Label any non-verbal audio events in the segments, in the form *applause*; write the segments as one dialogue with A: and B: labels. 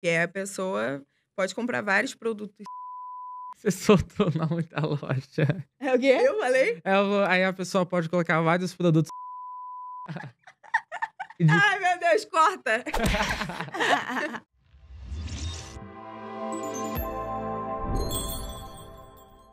A: Que é a pessoa pode comprar vários produtos. *laughs*
B: Você soltou o nome da loja. É o quê? Eu falei? É, aí a pessoa pode colocar vários produtos. *laughs* Ai,
A: meu Deus, corta! *laughs*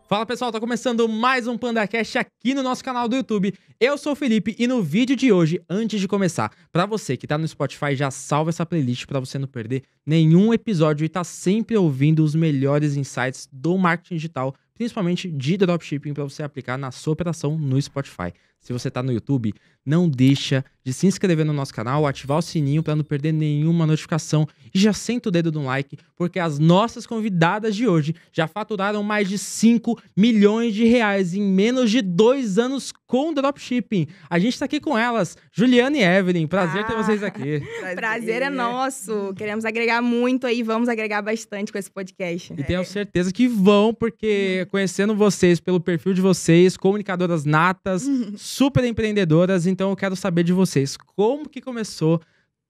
B: Fala pessoal, tá começando mais um PandaCast aqui no nosso canal do YouTube. Eu sou o Felipe e no vídeo de hoje, antes de começar, para você que tá no Spotify, já salva essa playlist para você não perder nenhum episódio e tá sempre ouvindo os melhores insights do marketing digital, principalmente de dropshipping para você aplicar na sua operação no Spotify se você está no YouTube, não deixa de se inscrever no nosso canal, ativar o sininho para não perder nenhuma notificação e já senta o dedo no like, porque as nossas convidadas de hoje já faturaram mais de 5 milhões de reais em menos de dois anos com dropshipping. A gente está aqui com elas, Juliana e Evelyn. Prazer ah, ter vocês aqui.
C: *laughs* Prazer. é nosso. Queremos agregar muito aí, vamos agregar bastante com esse podcast.
B: E é. tenho certeza que vão, porque uhum. conhecendo vocês pelo perfil de vocês, comunicadoras natas, *laughs* super empreendedoras, então eu quero saber de vocês como que começou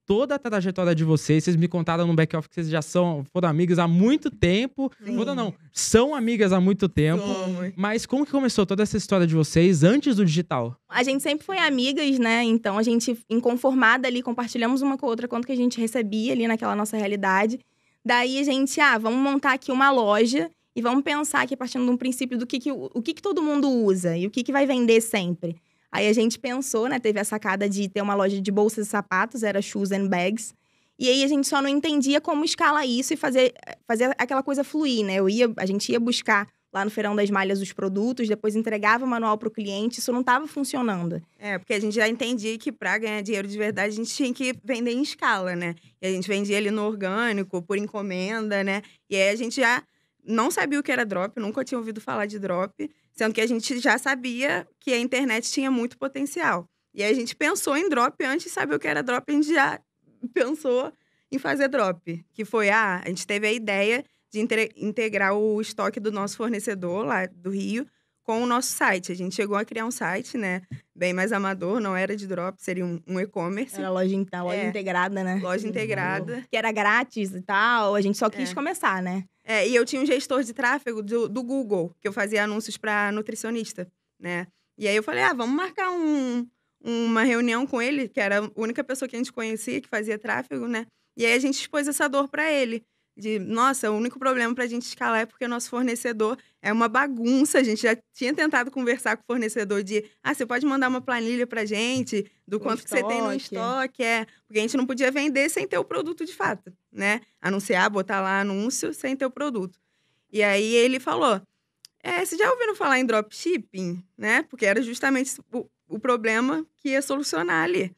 B: toda a trajetória de vocês. Vocês me contaram no back-off que vocês já são, foram amigas há muito tempo. Sim. Foram, não, são amigas há muito tempo. Como? Mas como que começou toda essa história de vocês antes do digital?
C: A gente sempre foi amigas, né? Então a gente, inconformada ali, compartilhamos uma com a outra quanto que a gente recebia ali naquela nossa realidade. Daí a gente, ah, vamos montar aqui uma loja e vamos pensar aqui partindo de um princípio do que, que o que, que todo mundo usa e o que, que vai vender sempre. Aí a gente pensou, né? Teve a sacada de ter uma loja de bolsas e sapatos, era shoes and bags. E aí a gente só não entendia como escalar isso e fazer, fazer aquela coisa fluir, né? Eu ia, a gente ia buscar lá no Feirão das Malhas os produtos, depois entregava o manual para o cliente, isso não estava funcionando.
A: É, porque a gente já entendia que para ganhar dinheiro de verdade a gente tinha que vender em escala, né? E a gente vendia ele no orgânico, por encomenda, né? E aí a gente já não sabia o que era drop, nunca tinha ouvido falar de drop, sendo que a gente já sabia que a internet tinha muito potencial. E a gente pensou em drop antes de saber o que era drop, a gente já pensou em fazer drop, que foi ah, a gente teve a ideia de integrar o estoque do nosso fornecedor lá do Rio com o nosso site. A gente chegou a criar um site, né? Bem mais amador, não era de drop, seria um, e-commerce. Era loja, loja é. integrada, né? Loja uhum. integrada. Que era grátis e tal, a gente só quis é. começar, né? É, e eu tinha um gestor de tráfego do, do Google, que eu fazia anúncios para nutricionista, né? E aí eu falei, ah, vamos marcar um, uma reunião com ele, que era a única pessoa que a gente conhecia que fazia tráfego, né? E aí a gente expôs essa dor para ele de nossa, o único problema para a gente escalar é porque o nosso fornecedor é uma bagunça. A gente já tinha tentado conversar com o fornecedor de ah, você pode mandar uma planilha a gente do o quanto estoque. que você tem no estoque, é. Porque a gente não podia vender sem ter o produto de fato, né? Anunciar, botar lá anúncio sem ter o produto. E aí ele falou: É, vocês já ouviram falar em dropshipping, né? Porque era justamente o, o problema que ia solucionar ali.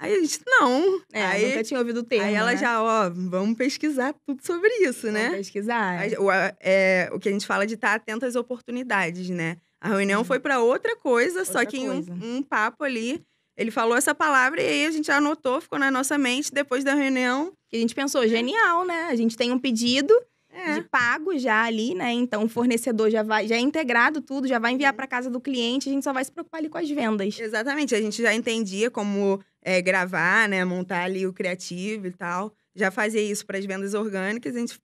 A: Aí a gente, não. É, aí, nunca tinha ouvido o termo. Aí ela né? já, ó, vamos pesquisar tudo sobre isso, vamos né? Vamos pesquisar. É. o, é, o que a gente fala de estar atento às oportunidades, né? A reunião foi para outra coisa, outra só que coisa. Em um, um papo ali, ele falou essa palavra e aí a gente anotou, ficou na nossa mente depois da reunião. E a gente pensou, genial, né?
C: A gente tem um pedido é. de pago já ali, né? Então o fornecedor já vai, já é integrado
A: tudo, já vai enviar para casa do cliente, a gente só vai se preocupar ali com as vendas. Exatamente, a gente já entendia como é, gravar, né, montar ali o criativo e tal, já fazia isso para as vendas orgânicas, a gente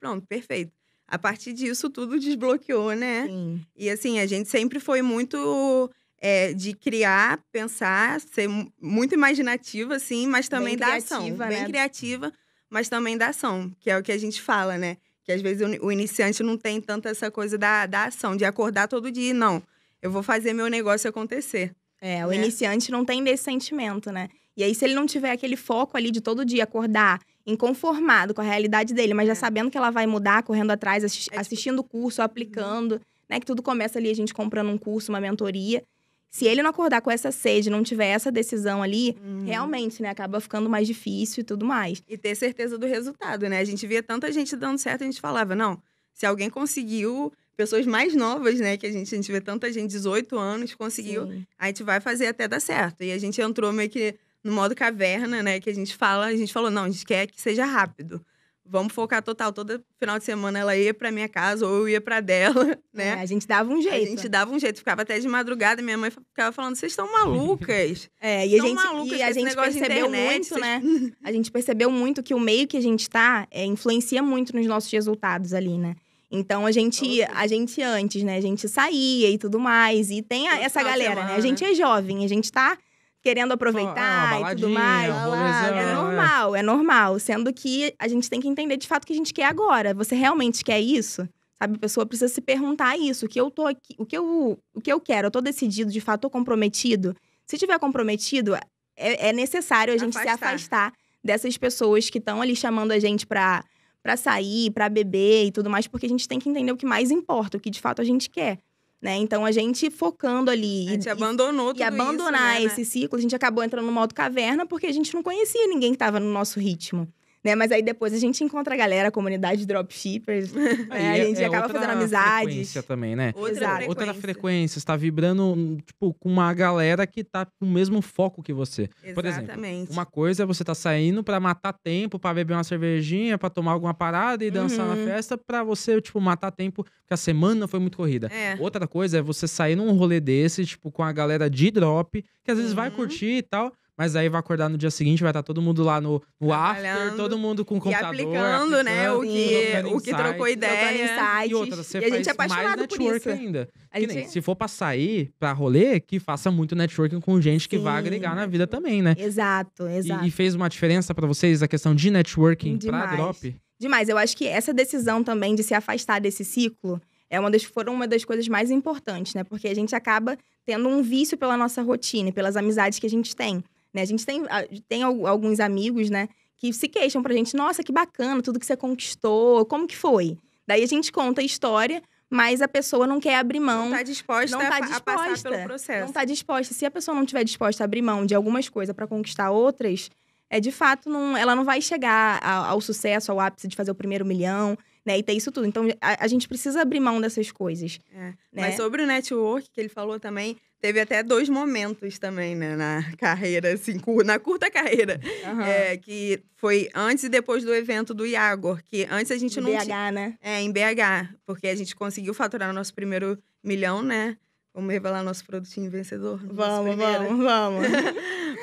A: pronto, perfeito. A partir disso tudo desbloqueou, né? Sim. E assim, a gente sempre foi muito é, de criar, pensar, ser muito imaginativa, assim, mas também bem criativa, Né? Bem criativa, mas também da ação, que é o que a gente fala, né? Que às vezes o iniciante não tem tanto essa coisa da, da ação, de acordar todo dia. Não, eu vou fazer meu negócio acontecer. É, o né? iniciante não tem desse
C: sentimento, né? E aí, se ele não tiver aquele foco ali de todo dia acordar inconformado com a realidade dele, mas já é. sabendo que ela vai mudar, correndo atrás, é tipo assistindo o curso, aplicando, uhum. né? Que tudo começa ali a gente comprando um curso, uma mentoria se ele não acordar com essa sede, não tiver essa decisão
A: ali, uhum. realmente, né, acaba ficando mais difícil e tudo mais. E ter certeza do resultado, né? A gente via tanta gente dando certo, a gente falava, não, se alguém conseguiu, pessoas mais novas, né, que a gente, a gente vê tanta gente, 18 anos, conseguiu, Sim. a gente vai fazer até dar certo. E a gente entrou meio que no modo caverna, né, que a gente fala, a gente falou, não, a gente quer que seja rápido vamos focar total. Todo final de semana ela ia pra minha casa ou eu ia pra dela, *laughs* né? É, a gente dava um jeito. A gente dava um jeito. Ficava até de madrugada, minha mãe ficava falando, vocês estão *laughs* malucas. É, e a gente, malucas e a gente percebeu internet, muito,
C: né? *laughs* A gente percebeu muito que o meio que a gente tá é, influencia muito nos nossos resultados ali, né? Então a gente, a gente antes, né? A gente saía e tudo mais. E tem a, essa galera, né? A gente é jovem, a gente tá querendo é aproveitar ah, e tudo mais. é né? normal, é. normal. Sendo que a gente tem que entender de fato o que a gente quer agora. Você realmente quer isso? Sabe, a pessoa precisa se perguntar isso, o que eu tô aqui, o que eu, o que eu quero, eu tô decidido, de fato, tô comprometido. Se tiver comprometido, é, é necessário a gente afastar. se afastar dessas pessoas que estão ali chamando a gente para para sair, para beber e tudo mais, porque a gente tem que entender o que mais importa, o que de fato a gente quer. Né? Então a gente focando ali. A gente e, abandonou tudo E abandonar isso, né, né, esse né? ciclo, a gente acabou entrando no modo caverna porque a gente não conhecia ninguém que estava no nosso ritmo. Né? Mas aí depois a gente encontra a galera, a comunidade dropshippers, *laughs* né? a é, gente é acaba fazendo amizades.
B: Frequência também, né? Outra Exato. frequência. Outra frequência, você tá vibrando, tipo, com uma galera que tá com o mesmo foco que você. Exatamente. Por exemplo, uma coisa é você tá saindo para matar tempo, para beber uma cervejinha, para tomar alguma parada e dançar uhum. na festa, para você, tipo, matar tempo, porque a semana foi muito corrida. É. Outra coisa é você sair num rolê desse, tipo, com a galera de drop, que às vezes uhum. vai curtir e tal, mas aí vai acordar no dia seguinte, vai estar tá todo mundo lá no, no after, todo mundo com o computador. E aplicando, né, o que, o que trocou ideia. Insights, e outra, você e a gente é apaixonado por isso. ainda. que gente... nem, é. se for pra sair, pra rolê, que faça muito networking com gente que Sim. vai agregar na vida também, né?
C: Exato, exato. E, e
B: fez uma diferença para vocês a questão de networking Demais. pra drop?
C: Demais. Eu acho que essa decisão também de se afastar desse ciclo é uma das, foram uma das coisas mais importantes, né? Porque a gente acaba tendo um vício pela nossa rotina e pelas amizades que a gente tem. Né? A gente tem, tem alguns amigos, né, que se queixam pra gente, nossa, que bacana, tudo que você conquistou, como que foi? Daí a gente conta a história, mas a pessoa não quer abrir mão.
A: Não tá disposta, não tá disposta a passar pelo processo. Não
C: tá disposta. Se a pessoa não tiver disposta a abrir mão de algumas coisas para conquistar outras, é de fato, não, ela não vai chegar ao, ao sucesso, ao ápice de fazer o primeiro milhão, né? E ter isso tudo. Então, a, a gente precisa abrir mão dessas coisas.
A: É. Né? Mas sobre o network, que ele falou também, teve até dois momentos também, né? Na carreira, assim, na curta carreira. Uhum. É, que foi antes e depois do evento do Iagor, que antes a gente em não BH, tinha... né? É, em BH. Porque a gente conseguiu faturar o nosso primeiro milhão, né? Vamos revelar nosso produtinho vencedor. Vamos, vamos, vamos. *laughs*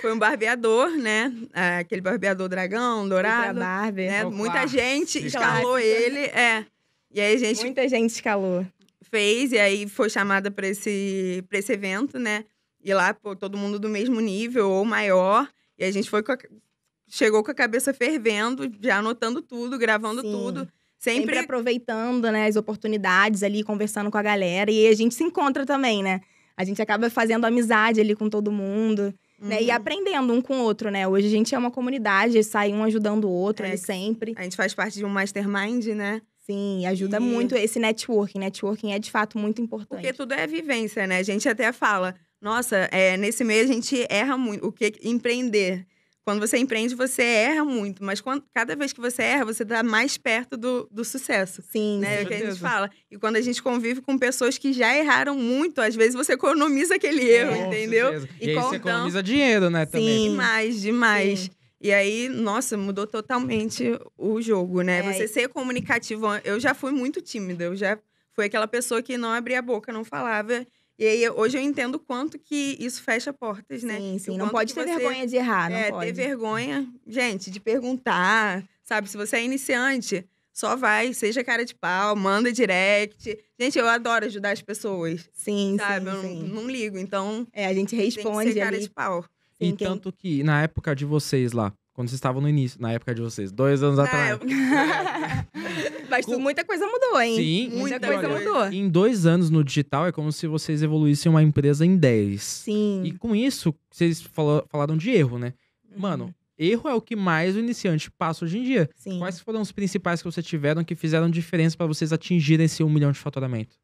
A: foi um barbeador, né? Ah, aquele barbeador dragão, dourado. Barbe. Né? Muita gente escalou ele. É. E aí gente. Muita gente escalou. Fez, e aí foi chamada para esse, pra esse evento, né? E lá, pô, todo mundo do mesmo nível ou maior. E a gente foi com a... chegou com a cabeça fervendo, já anotando tudo, gravando Sim. tudo. Sempre... Sempre...
C: aproveitando, né, as oportunidades ali, conversando com a galera. E a gente se encontra também, né? A gente acaba fazendo amizade ali com todo mundo. Uhum. Né? E uhum. aprendendo um com o outro, né? Hoje a gente é uma comunidade, sai um ajudando o outro é, ali sempre. A gente faz parte de um mastermind, né? Sim, ajuda e... muito esse networking. Networking é de fato muito importante. Porque
A: tudo é vivência, né? A gente até fala, nossa, é, nesse meio a gente erra muito. O que empreender? Quando você empreende, você erra muito, mas quando, cada vez que você erra, você está mais perto do, do sucesso. Sim, né? É o que a gente fala. E quando a gente convive com pessoas que já erraram muito, às vezes você economiza aquele é, erro, é, entendeu?
B: E, e aí você economiza dinheiro, né? Também. Sim,
A: demais, demais. Sim. E aí, nossa, mudou totalmente o jogo, né? É. Você ser comunicativo. Eu já fui muito tímida, eu já fui aquela pessoa que não abria a boca, não falava. E aí, hoje eu entendo quanto que isso fecha portas, né? Sim, sim. Não pode ter vergonha de errar, não é, pode. ter vergonha, gente, de perguntar, sabe? Se você é iniciante, só vai, seja cara de pau, manda direct. Gente, eu adoro ajudar as pessoas. Sim, sabe? sim. Eu Não, não, ligo, então... É, a gente responde tem que ser cara ali. de pau. Sim, e quem... tanto
B: que, na época de vocês lá, quando vocês estavam no início, na época de vocês, dois anos na atrás.
A: *laughs*
C: Mas Com... muita coisa mudou, hein? Sim, muita então, coisa mudou.
B: Em dois anos no digital é como se vocês evoluíssem uma empresa em dez. Sim. E com isso, vocês falaram de erro, né? Uhum. Mano, erro é o que mais o iniciante passa hoje em dia. Sim. Quais foram os principais que vocês tiveram que fizeram diferença para vocês atingirem esse um milhão de faturamento?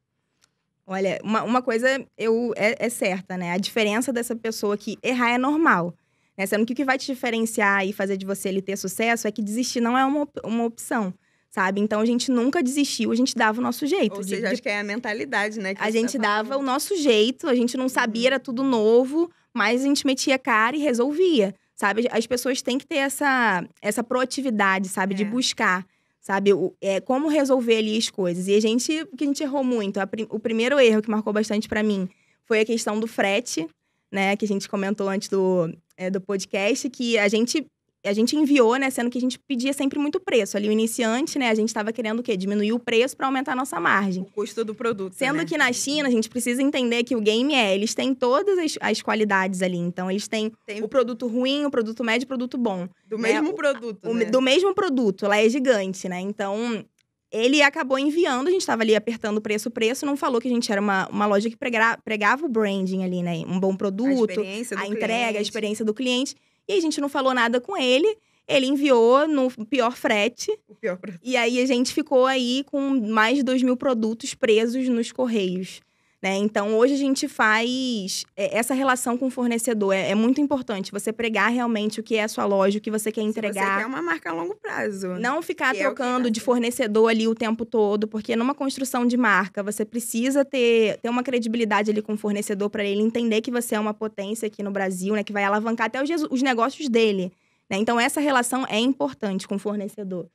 C: Olha, uma, uma coisa eu, é, é certa, né? A diferença dessa pessoa que errar é normal né? Sendo que o que vai te diferenciar e fazer de você ele ter sucesso é que desistir não é uma, uma opção sabe? Então a gente nunca desistiu, a gente dava o nosso jeito. Ou seja, de, acho que é a mentalidade, né? a gente tá dava o nosso jeito, a gente não uhum. sabia, era tudo novo, mas a gente metia cara e resolvia, sabe? As pessoas têm que ter essa, essa proatividade, sabe? É. De buscar, sabe? O, é, como resolver ali as coisas. E a gente, o que a gente errou muito, a, o primeiro erro que marcou bastante para mim foi a questão do frete, né? Que a gente comentou antes do, é, do podcast, que a gente a gente enviou, né, sendo que a gente pedia sempre muito preço. Ali o iniciante, né, a gente estava querendo o quê? Diminuir o preço para aumentar a nossa margem. O
A: custo do produto.
C: Sendo né? que na China a gente precisa entender que o game é, eles têm todas as, as qualidades ali. Então eles têm Tem... o produto ruim, o produto médio, o produto bom. Do né? mesmo
A: produto. O, né? Do
C: mesmo produto, ela é gigante, né? Então ele acabou enviando, a gente estava ali apertando o preço, preço, não falou que a gente era uma, uma loja que pregava pregava o branding ali, né? Um bom produto, a, a entrega, cliente. a experiência do cliente. E a gente não falou nada com ele. Ele enviou no pior frete. O pior frete. E aí a gente ficou aí com mais de dois mil produtos presos nos correios. Né? Então, hoje a gente faz é, essa relação com o fornecedor. É, é, muito importante você pregar realmente o que é a sua loja, o que você quer entregar. Se você quer uma
A: marca a longo prazo. Não ficar é trocando
C: é de fornecedor ali o tempo todo, porque numa construção de marca, você precisa ter, ter uma credibilidade ali com o fornecedor para ele entender que você é uma potência aqui no Brasil, né? Que vai alavancar até os, os negócios dele. Né? Então, essa relação é importante com o fornecedor.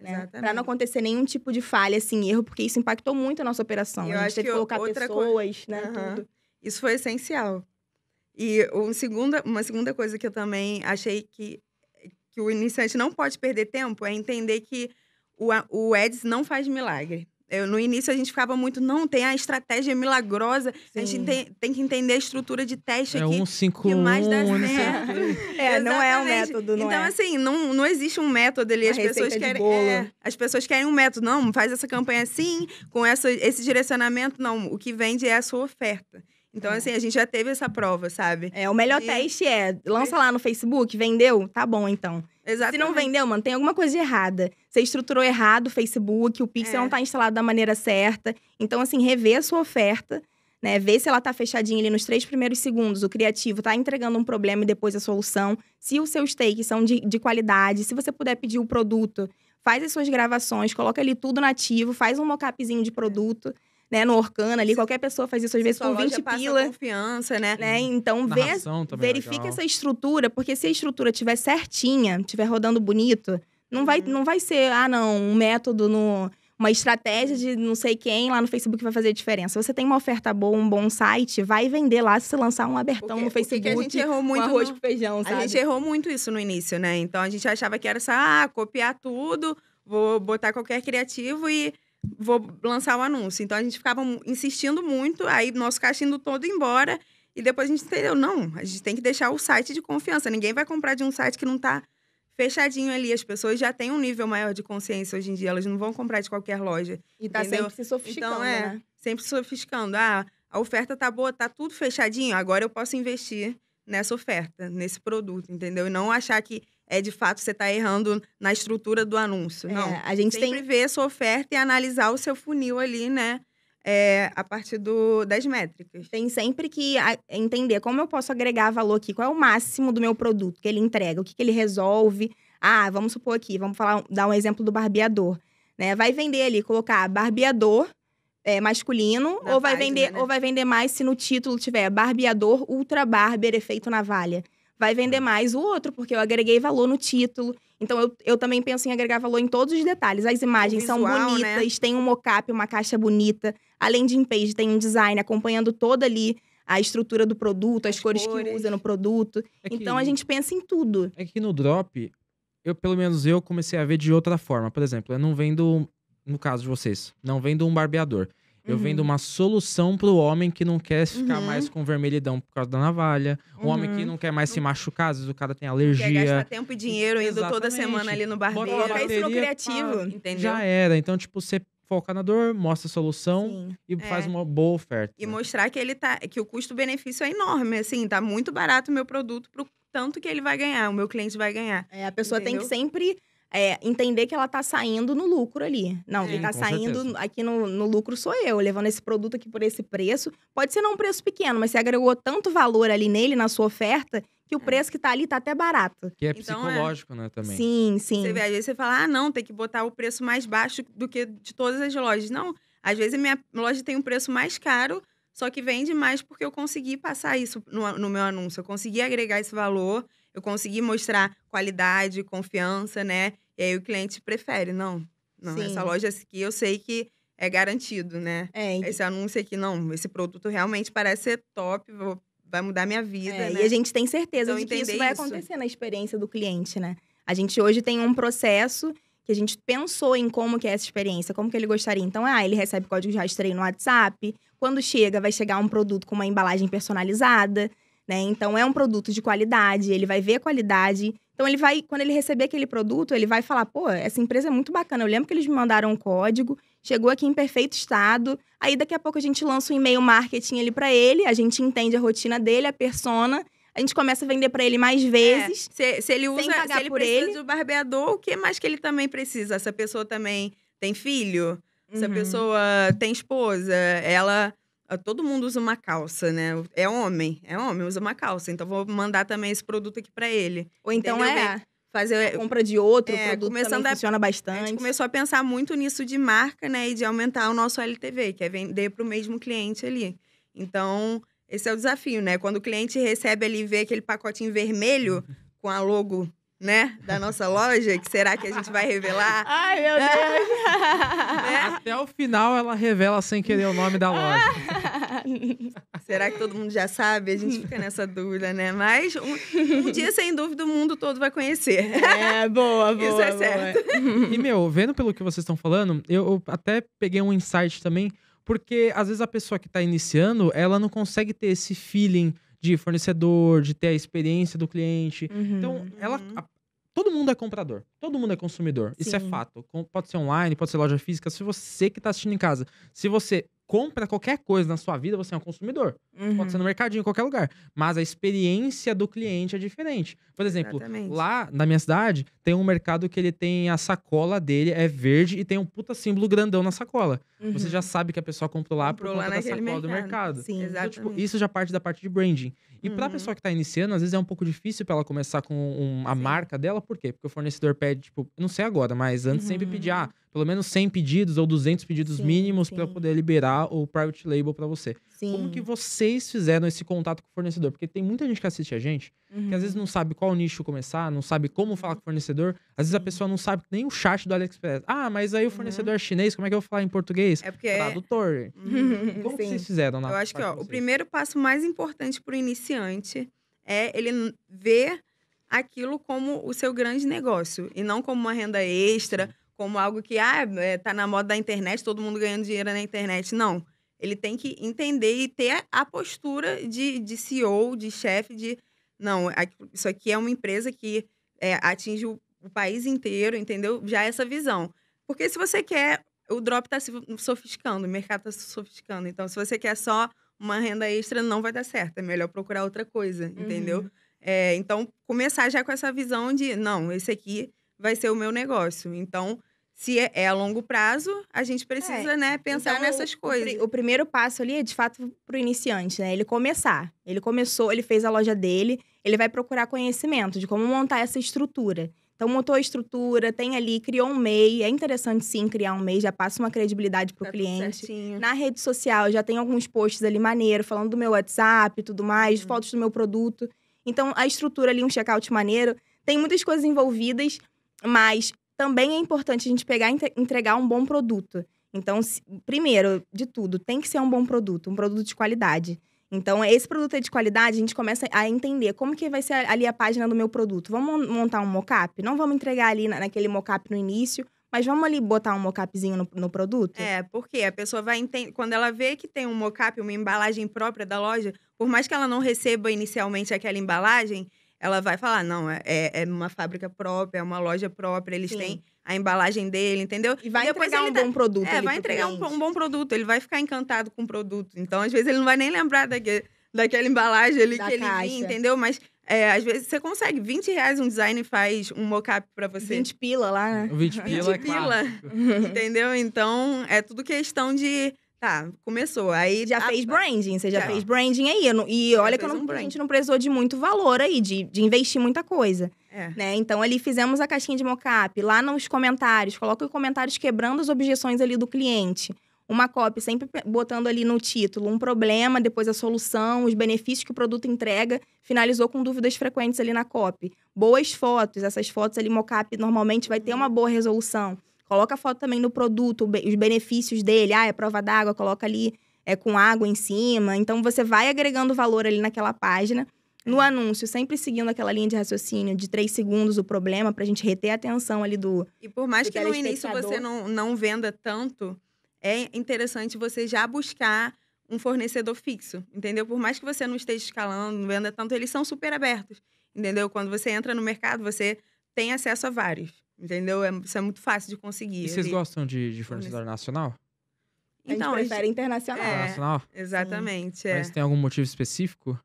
C: Né? Para não
A: acontecer nenhum tipo de falha, assim, erro, porque isso impactou muito a nossa operação. Eu a gente teve que colocar pessoas, coisa... né? Uhum. Isso foi essencial. E um segunda, uma segunda coisa que eu também achei que, que o iniciante não pode perder tempo é entender que o, o Eds não faz milagre. Eu, no início a gente ficava muito, não, tem a estratégia milagrosa, Sim. a gente tem, tem, que entender a estrutura de teste é aqui. Um, cinco, que mais dá um, né? certo. É, *laughs* é não é um método, não Então, é. assim, não, não existe um método ali. As pessoas querem. É, as pessoas querem um método. Não, faz essa campanha assim, com essa, esse direcionamento. Não, o que vende é a sua oferta. Então, uhum. assim, a gente já teve essa prova, sabe? É, o melhor e... teste é, lança lá no
C: Facebook, vendeu? Tá bom, então. Exatamente. Se não vendeu, mano, tem alguma coisa de errada. Você estruturou errado o Facebook, o Pixel é. não tá instalado da maneira certa. Então, assim, revê a sua oferta, né? Vê se ela tá fechadinha ali nos três primeiros segundos. O criativo tá entregando um problema e depois a solução. Se os seus takes são de, de qualidade, se você puder pedir o produto, faz as suas gravações, coloca ali tudo nativo, faz um mockupzinho de é. produto. É né, no Orkana ali, Sim. qualquer pessoa faz isso, às vezes Sua com 20 passa pila.
A: confiança, né? né? Então, vê, é verifique essa estrutura, porque
C: se a estrutura estiver certinha, estiver rodando bonito, não vai, hum. não vai ser, ah, não, um método no uma estratégia de não sei quem lá no Facebook vai fazer diferença. Você tem uma oferta boa, um bom site, vai vender lá se lançar um abertão porque, no Facebook. Porque a gente errou muito. Com com
A: feijão, sabe? A gente errou muito isso no início, né? Então a gente achava que era só ah, copiar tudo, vou botar qualquer criativo e vou lançar o anúncio. Então a gente ficava insistindo muito, aí nosso caixa indo todo embora. E depois a gente entendeu, não, a gente tem que deixar o site de confiança. Ninguém vai comprar de um site que não está fechadinho ali. As pessoas já têm um nível maior de consciência hoje em dia. Elas não vão comprar de qualquer loja. E tá entendeu? sempre se sofisticando, então, é, né? Sempre sofisticando. Ah, a oferta tá boa, tá tudo fechadinho. Agora eu posso investir nessa oferta, nesse produto, entendeu? E não achar que é de fato você está errando na estrutura do anúncio. É, Não, é, a gente sempre tem que ver sua oferta e analisar o seu funil ali, né? É, a partir do, das
C: métricas. Tem sempre que entender como eu posso agregar valor aqui, qual é o máximo do meu produto que ele entrega, o que, que ele resolve. Ah, vamos supor aqui, vamos falar, dar um exemplo do barbeador. Né? Vai vender ali, colocar barbeador é, masculino, ou vai, página, vender, né? ou vai vender mais se no título tiver barbeador ultra barber efeito navalha vai vender é. mais o outro, porque eu agreguei valor no título. Então eu, eu também penso em agregar valor em todos os detalhes. As imagens visual, são né? bonitas, né? tem um mockup, uma caixa bonita. Além de page, tem um design acompanhando toda ali a estrutura do produto, as, as cores, cores, que usa no produto. É que, então a gente pensa em
B: tudo. É que no drop, eu pelo menos eu comecei a ver de outra forma. Por exemplo, eu não vendo, no caso de vocês, não vendo um barbeador. Eu uhum. vendo uma solução pro homem que não quer ficar uhum. mais com vermelhidão por causa da navalha. Uhum. O homem que uhum. não quer mais se machucar, às vezes o cara tem alergia. Quer gastar
A: tempo e dinheiro indo Exatamente. toda semana ali no barbeiro. é isso no criativo, entendeu? Já
B: era. Então, tipo, você foca na dor, mostra a solução Sim, e é. faz uma boa oferta.
A: E mostrar que ele tá, que o custo-benefício é enorme, assim, tá muito barato o meu produto pro tanto que ele vai ganhar, o meu cliente vai ganhar. É, a pessoa entendeu? tem que sempre é, entender que ela está saindo no lucro
C: ali. Não, quem está é. saindo certeza. aqui no, no, lucro sou eu, levando esse produto aqui por esse preço. Pode ser não um preço pequeno, mas você agregou tanto valor ali nele, na sua oferta, que o é. preço que está ali está até
A: barato. Que é então, é. psicológico,
B: é... né, também. Sim, sim. Você vê, às
A: vezes você fala, ah, não, tem que botar o preço mais baixo do que de todas as lojas. Não, às vezes a minha loja tem um preço mais caro, só que vende mais porque eu consegui passar isso no, no meu anúncio. Eu consegui agregar esse valor, eu consegui mostrar qualidade, confiança, né? E aí o cliente prefere, não. Não, Sim. essa loja aqui eu sei que é garantido, né? É, esse anúncio aqui, não, esse produto realmente parece ser top, vou, vai mudar minha vida. É, né? E a gente tem certeza então, de que isso vai acontecer
C: na experiência do cliente, né? A gente hoje tem um processo que a gente pensou em como que é essa experiência, como que ele gostaria. Então, ah, ele recebe código de rastreio no WhatsApp, quando chega, vai chegar um produto com uma embalagem personalizada né? Então é um produto de qualidade, ele vai ver a qualidade. Então ele vai, quando ele receber aquele produto, ele vai falar: "Pô, essa empresa é muito bacana. Eu lembro que eles me mandaram um código, chegou aqui em perfeito estado. Aí daqui a pouco a gente lança um e-mail marketing ali para ele, a gente entende a rotina dele, a persona, a gente começa a vender para ele mais é, vezes. É, se, se, ele usa, sem pagar se ele por precisa ele.
A: do barbeador, o que mais que ele também precisa? Essa pessoa também tem filho? Essa uhum. pessoa tem esposa? Ela ah, todo mundo usa uma calça, né? É homem, é homem, usa uma calça. Então vou mandar também esse produto aqui para ele. Ou então é fazer a é, compra de outro é, produto começando a, funciona bastante. A gente começou a pensar muito nisso de marca, né, e de aumentar o nosso LTV, que é vender para o mesmo cliente ali. Então esse é o desafio, né? Quando o cliente recebe ali vê aquele pacotinho vermelho *laughs* com a logo né, da nossa loja, que será que a gente vai revelar? *laughs* Ai, meu Deus! *laughs* Né?
B: Até o final ela revela sem querer o nome da loja.
A: *laughs* será que todo mundo já sabe? A gente fica nessa dúvida, né? Mas um, um dia, sem dúvida, o mundo todo vai conhecer. É, boa, boa. Isso é boa. certo.
B: E, meu, vendo pelo que vocês estão falando, eu, eu até peguei um insight também, porque às vezes a pessoa que está iniciando, ela não consegue ter esse feeling de fornecedor, de ter a experiência do cliente. Uhum, então, ela. Uhum. A, todo mundo é comprador, todo mundo é consumidor. Sim. Isso é fato. Pode ser online, pode ser loja física. Se você que está assistindo em casa, se você compra qualquer coisa na sua vida, você é um consumidor. Uhum. Pode ser no mercadinho, em qualquer lugar. Mas a experiência do cliente é diferente. Por exemplo, Exatamente. lá na minha cidade, tem um mercado que ele tem a sacola dele, é verde e tem um puta símbolo grandão na sacola. Uhum. Você já sabe que a pessoa comprou lá comprou por conta lá da sacola mercado. do mercado. Sim, então, tipo, isso já parte da parte de branding. E uhum. a pessoa que tá iniciando, às vezes é um pouco difícil para ela começar com um, a Sim. marca dela. Por quê? Porque o fornecedor pede, tipo, não sei agora, mas antes uhum. sempre pedia, ah, uhum pelo menos 100 pedidos ou 200 pedidos sim, mínimos para poder liberar o private label para você. Sim. Como que vocês fizeram esse contato com o fornecedor? Porque tem muita gente que assiste a gente, uhum. que às vezes uhum. não sabe qual nicho começar, não sabe como falar com o fornecedor. Às vezes a pessoa não sabe nem o chat do AliExpress. Ah, mas aí o uhum. fornecedor uhum. é chinês, como é que eu vou falar em português? É porque... É Tradutor.
A: Uhum. Como que vocês fizeram? Na eu acho que ó, o primeiro passo mais importante para o iniciante é ele ver aquilo como o seu grande negócio e não como uma renda extra, Sim como algo que ah, é, tá na moda da internet, todo mundo ganhando dinheiro na internet. Não. Ele tem que entender e ter a postura de, de CEO, de chefe, de não, isso aqui é uma empresa que é, atinge o, o, país inteiro, entendeu? Já essa visão. Porque se você quer, o drop está se sofisticando, o mercado está se sofisticando. Então, se você quer só uma renda extra, não vai dar certo. É melhor procurar outra coisa, uhum. entendeu? É, então, começar já com essa visão de, não, esse aqui vai ser o meu negócio. Então, se é, é, a longo prazo, a gente é, precisa, é. né, pensar então, nessas coisas. O, o, primeiro passo ali é, de fato, para o
C: iniciante, né? Ele começar. Ele começou, ele fez a loja dele, ele vai procurar conhecimento de como montar essa estrutura. Então, montou a estrutura, tem ali, criou um MEI. É interessante, sim, criar um MEI. Já passa uma credibilidade para o tá cliente. Na rede social, já tem alguns posts ali maneiro, falando do meu WhatsApp e tudo mais, hum. fotos do meu produto. Então, a estrutura ali, um checkout maneiro. Tem muitas coisas envolvidas, mas também é importante a gente pegar e entregar um bom produto. Então, primeiro de tudo, tem que ser um bom produto, um produto de qualidade. Então, esse produto é de qualidade, a gente começa a entender como que vai ser ali a página do meu produto. Vamos montar um mockup? Não vamos entregar ali naquele mockup no início, mas vamos ali botar um mockupzinho no, no produto? É,
A: porque a pessoa vai entender. Quando ela vê que tem um mockup, uma embalagem própria da loja, por mais que ela não receba inicialmente aquela embalagem, ela vai falar, não, é, é, é uma fábrica própria, é uma loja própria, eles Sim. têm a embalagem dele, entendeu? E vai e entregar um bom produto. É, vai entregar um, um, bom produto, ele vai ficar encantado com o produto. Então, às vezes, ele não vai nem lembrar daquele, daquela embalagem ali da que caixa. ele vinha, entendeu? Mas é, às vezes você consegue 20 reais um design faz um mockup para você. 20 pila lá, né? 20 pila, 20 pila. É claro. *laughs* Entendeu? Então, é tudo questão de Tá, começou. Aí já ah, fez tá. branding, você
C: já, fez branding aí. Não, e olha que não, um a gente não precisou de muito valor aí, de, de investir muita coisa. É. Né? Então ali fizemos a caixinha de mocap, lá nos comentários, coloca os comentários quebrando as objeções ali do cliente. Uma copy sempre botando ali no título um problema, depois a solução, os benefícios que o produto entrega, finalizou com dúvidas frequentes ali na copy. Boas fotos, essas fotos ali mocap normalmente vai ter uhum. uma boa resolução. Coloca a foto também no produto, os benefícios dele. Ah, é prova d'água, coloca ali é, com água em cima. Então, você vai agregando valor ali naquela página. No uhum. anúncio, sempre seguindo aquela linha de raciocínio de três segundos o problema, para a gente reter a atenção ali do. E
A: por mais que no início você não, não venda tanto, é interessante você já buscar um fornecedor fixo, entendeu? Por mais que você não esteja escalando, não venda tanto, eles são super abertos, entendeu? Quando você entra no mercado, você tem acesso a vários. Entendeu? É, isso é muito fácil de conseguir. E vocês gostam
B: de, de então, fornecedor nacional?
A: Então, a gente prefere internacional. É, internacional? Exatamente. É. Mas
B: tem algum motivo específico?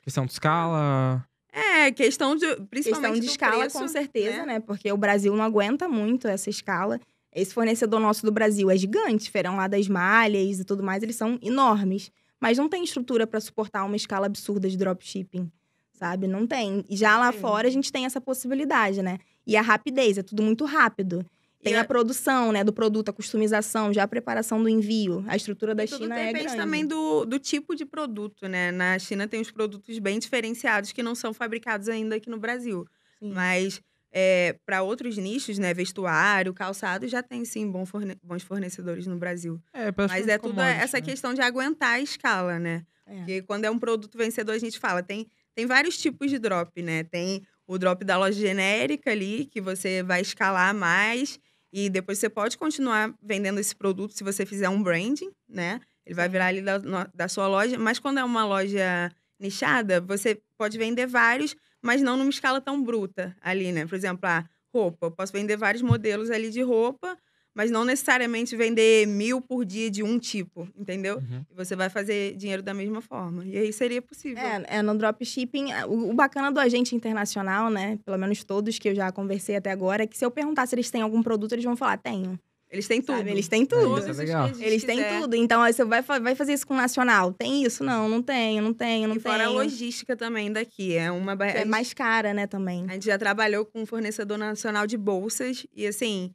B: Questão de escala?
A: É, questão de. Principalmente
C: questão de escala, preço, com certeza, né? né? Porque o Brasil não aguenta muito essa escala. Esse fornecedor nosso do Brasil é gigante, Feirão lá das Malhas e tudo mais, eles são enormes. Mas não tem estrutura para suportar uma escala absurda de dropshipping, sabe? Não tem. Já lá Sim. fora a gente tem essa possibilidade, né? E a rapidez, é tudo muito rápido. Tem a... produção, né, do produto, a customização, já a preparação do envio. A estrutura da e China tudo é depende grande. também
A: do, do tipo de produto, né? Na China tem os produtos bem diferenciados que não são fabricados ainda aqui no Brasil. Sim. Mas é, para outros nichos, né, vestuário, calçado, já tem sim forne bons fornecedores no Brasil. É, Mas é tudo essa né? questão de aguentar a escala, né? É. Porque quando é um produto vencedor, a gente fala, tem, tem vários tipos de drop, né? Tem o drop da loja genérica ali, que você vai escalar mais. E depois você pode continuar vendendo esse produto se você fizer um branding, né? Ele vai virar ali da, da sua loja. Mas quando é uma loja nichada, você pode vender vários, mas não numa escala tão bruta ali, né? Por exemplo, a ah, roupa. Eu posso vender vários modelos ali de roupa, mas não necessariamente vender mil por dia de um tipo, entendeu? Uhum. Você vai fazer dinheiro da mesma forma. E aí seria
C: possível. É, é no dropshipping, o, o bacana do agente internacional, né? Pelo menos todos que eu já conversei até agora, é que se eu perguntar se eles têm algum produto, eles vão falar, tenho. Eles têm tudo. Sabe? Eles têm tudo. é eles têm tudo. Então, você vai, vai fazer isso com o nacional. Tem isso? Não,
A: não tenho, não tenho, não e tenho. Fora a logística também daqui. É uma. É mais cara, né, também. A gente já trabalhou com um fornecedor nacional de bolsas. E assim,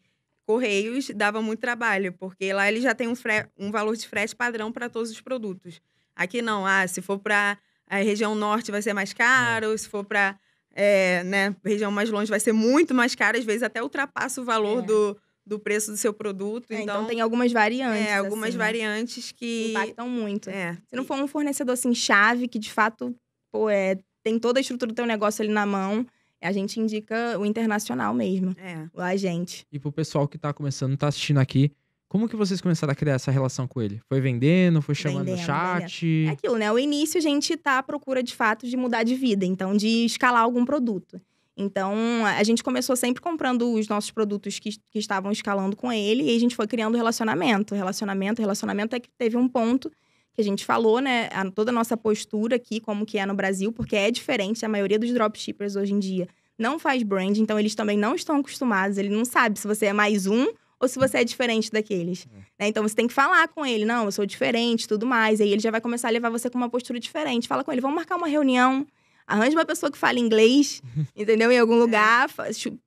A: Correios dava muito trabalho, porque lá ele já tem um, um valor de frete padrão para todos os produtos. Aqui não, ah, se for para a eh, região norte vai ser mais caro, é. se for para é, eh, né, região mais longe vai ser muito mais caro, às vezes até ultrapassa o valor é. do, do preço do seu produto. É, então,
C: então, tem algumas variantes. É, algumas assim, né? variantes que. Impactam muito. É. Se não for um fornecedor assim, chave, que de fato pô, é, tem toda a estrutura do teu negócio ali na mão, a gente indica o internacional mesmo. É. O agente.
B: E pro pessoal que tá começando, tá assistindo aqui, como que vocês começaram a criar essa relação com ele? Foi vendendo, foi chamando vendendo, no chat? Vendendo. É aquilo,
C: né? O início a gente tá à procura de fato de mudar de vida, então de escalar algum produto. Então, a gente começou sempre comprando os nossos produtos que, que estavam escalando com ele e a gente foi criando relacionamento, relacionamento, relacionamento, é que teve um ponto que a gente falou, né, a, toda a nossa postura aqui, como que é no Brasil, porque é diferente, a maioria dos dropshippers hoje em dia não faz brand, então eles também não estão acostumados, ele não sabe se você é mais um ou se você é diferente daqueles. Hum. Né? Então você tem que falar com ele, não, eu sou diferente, tudo mais. Aí ele já vai começar a levar você com uma postura diferente. Fala com ele, vamos marcar uma reunião. Arranja uma pessoa que fale inglês, *laughs* entendeu? Em algum é. lugar,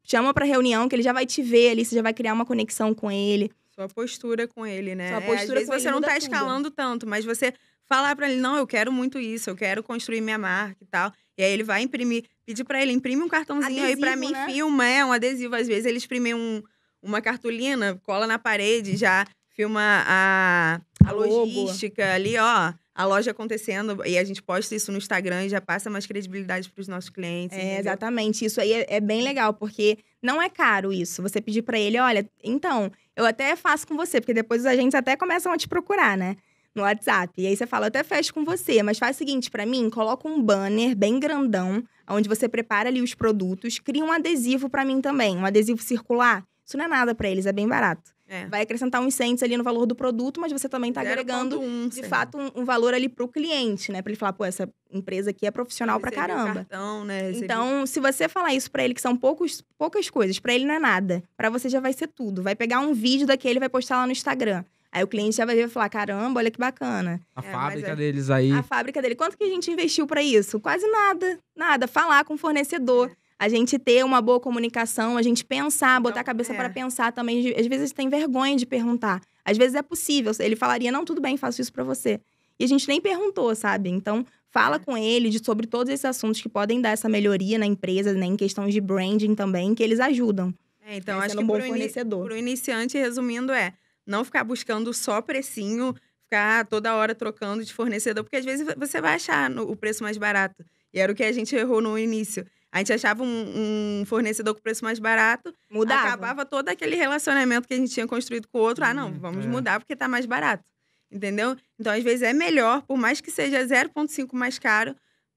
C: chama para reunião que ele já vai te ver ali, você já vai criar uma conexão com ele.
A: Sua postura com ele, né? Sua é, postura às vezes você não tá escalando tanto, mas você falar para ele, não, eu quero muito isso, eu quero construir minha marca e tal. E aí ele vai imprimir, pedir para ele, imprime um cartãozinho adesivo, aí para mim, né? filma, é um adesivo. Às vezes ele imprime um, uma cartolina, cola na parede, já filma a, a, a logística logo. ali, ó a loja acontecendo e a gente posta isso no Instagram e já passa mais credibilidade para os nossos clientes. É, entendeu? exatamente. Isso aí é,
C: é, bem legal, porque
A: não é caro isso. Você pedir para ele, olha, então, eu até faço
C: com você, porque depois os agentes até começam a te procurar, né? No WhatsApp. E aí você fala, eu até fecho com você, mas faz o seguinte para mim, coloca um banner bem grandão, onde você prepara ali os produtos, cria um adesivo para mim também, um adesivo circular. Isso não é nada para eles, é bem barato. É. Vai acrescentar uns cents ali no valor do produto, mas você também está agregando, um, de fato, um, um, valor ali para o cliente, né? Para ele falar, pô, essa empresa aqui é profissional para caramba.
A: Cartão, né? Recebi...
C: Então, se você falar isso para ele, que são poucos, poucas coisas, para ele não é nada. Para você já vai ser tudo. Vai pegar um vídeo daquele e vai postar lá no Instagram. Aí o cliente já vai ver e falar: caramba, olha que bacana.
B: A é, fábrica é. deles aí. A fábrica
C: dele. Quanto que a gente investiu para isso? Quase nada. Nada. Falar com o fornecedor. É a gente ter uma boa comunicação, a gente pensar, então, botar então, a cabeça é. para pensar também. Às vezes tem vergonha de perguntar. Às vezes é possível. Ele falaria, não, tudo bem, faço isso para você. E a gente nem perguntou, sabe? Então, fala é. com ele de, sobre todos esses assuntos que podem dar essa melhoria na empresa, né? Em questões de branding também, que eles ajudam.
A: É, então, né, acho que um bom fornecedor. Para o iniciante, resumindo, é não ficar buscando só precinho, ficar toda hora trocando de fornecedor, porque às vezes você vai achar no, o preço mais barato. E era o que a gente errou no início. A gente achava um, um fornecedor com preço mais barato, Mudava. acabava todo aquele relacionamento que a gente tinha construído com o outro. Ah, não, uhum, vamos é. mudar porque está mais barato. Entendeu? Então, às vezes é melhor, por mais que seja 0,5 mais caro,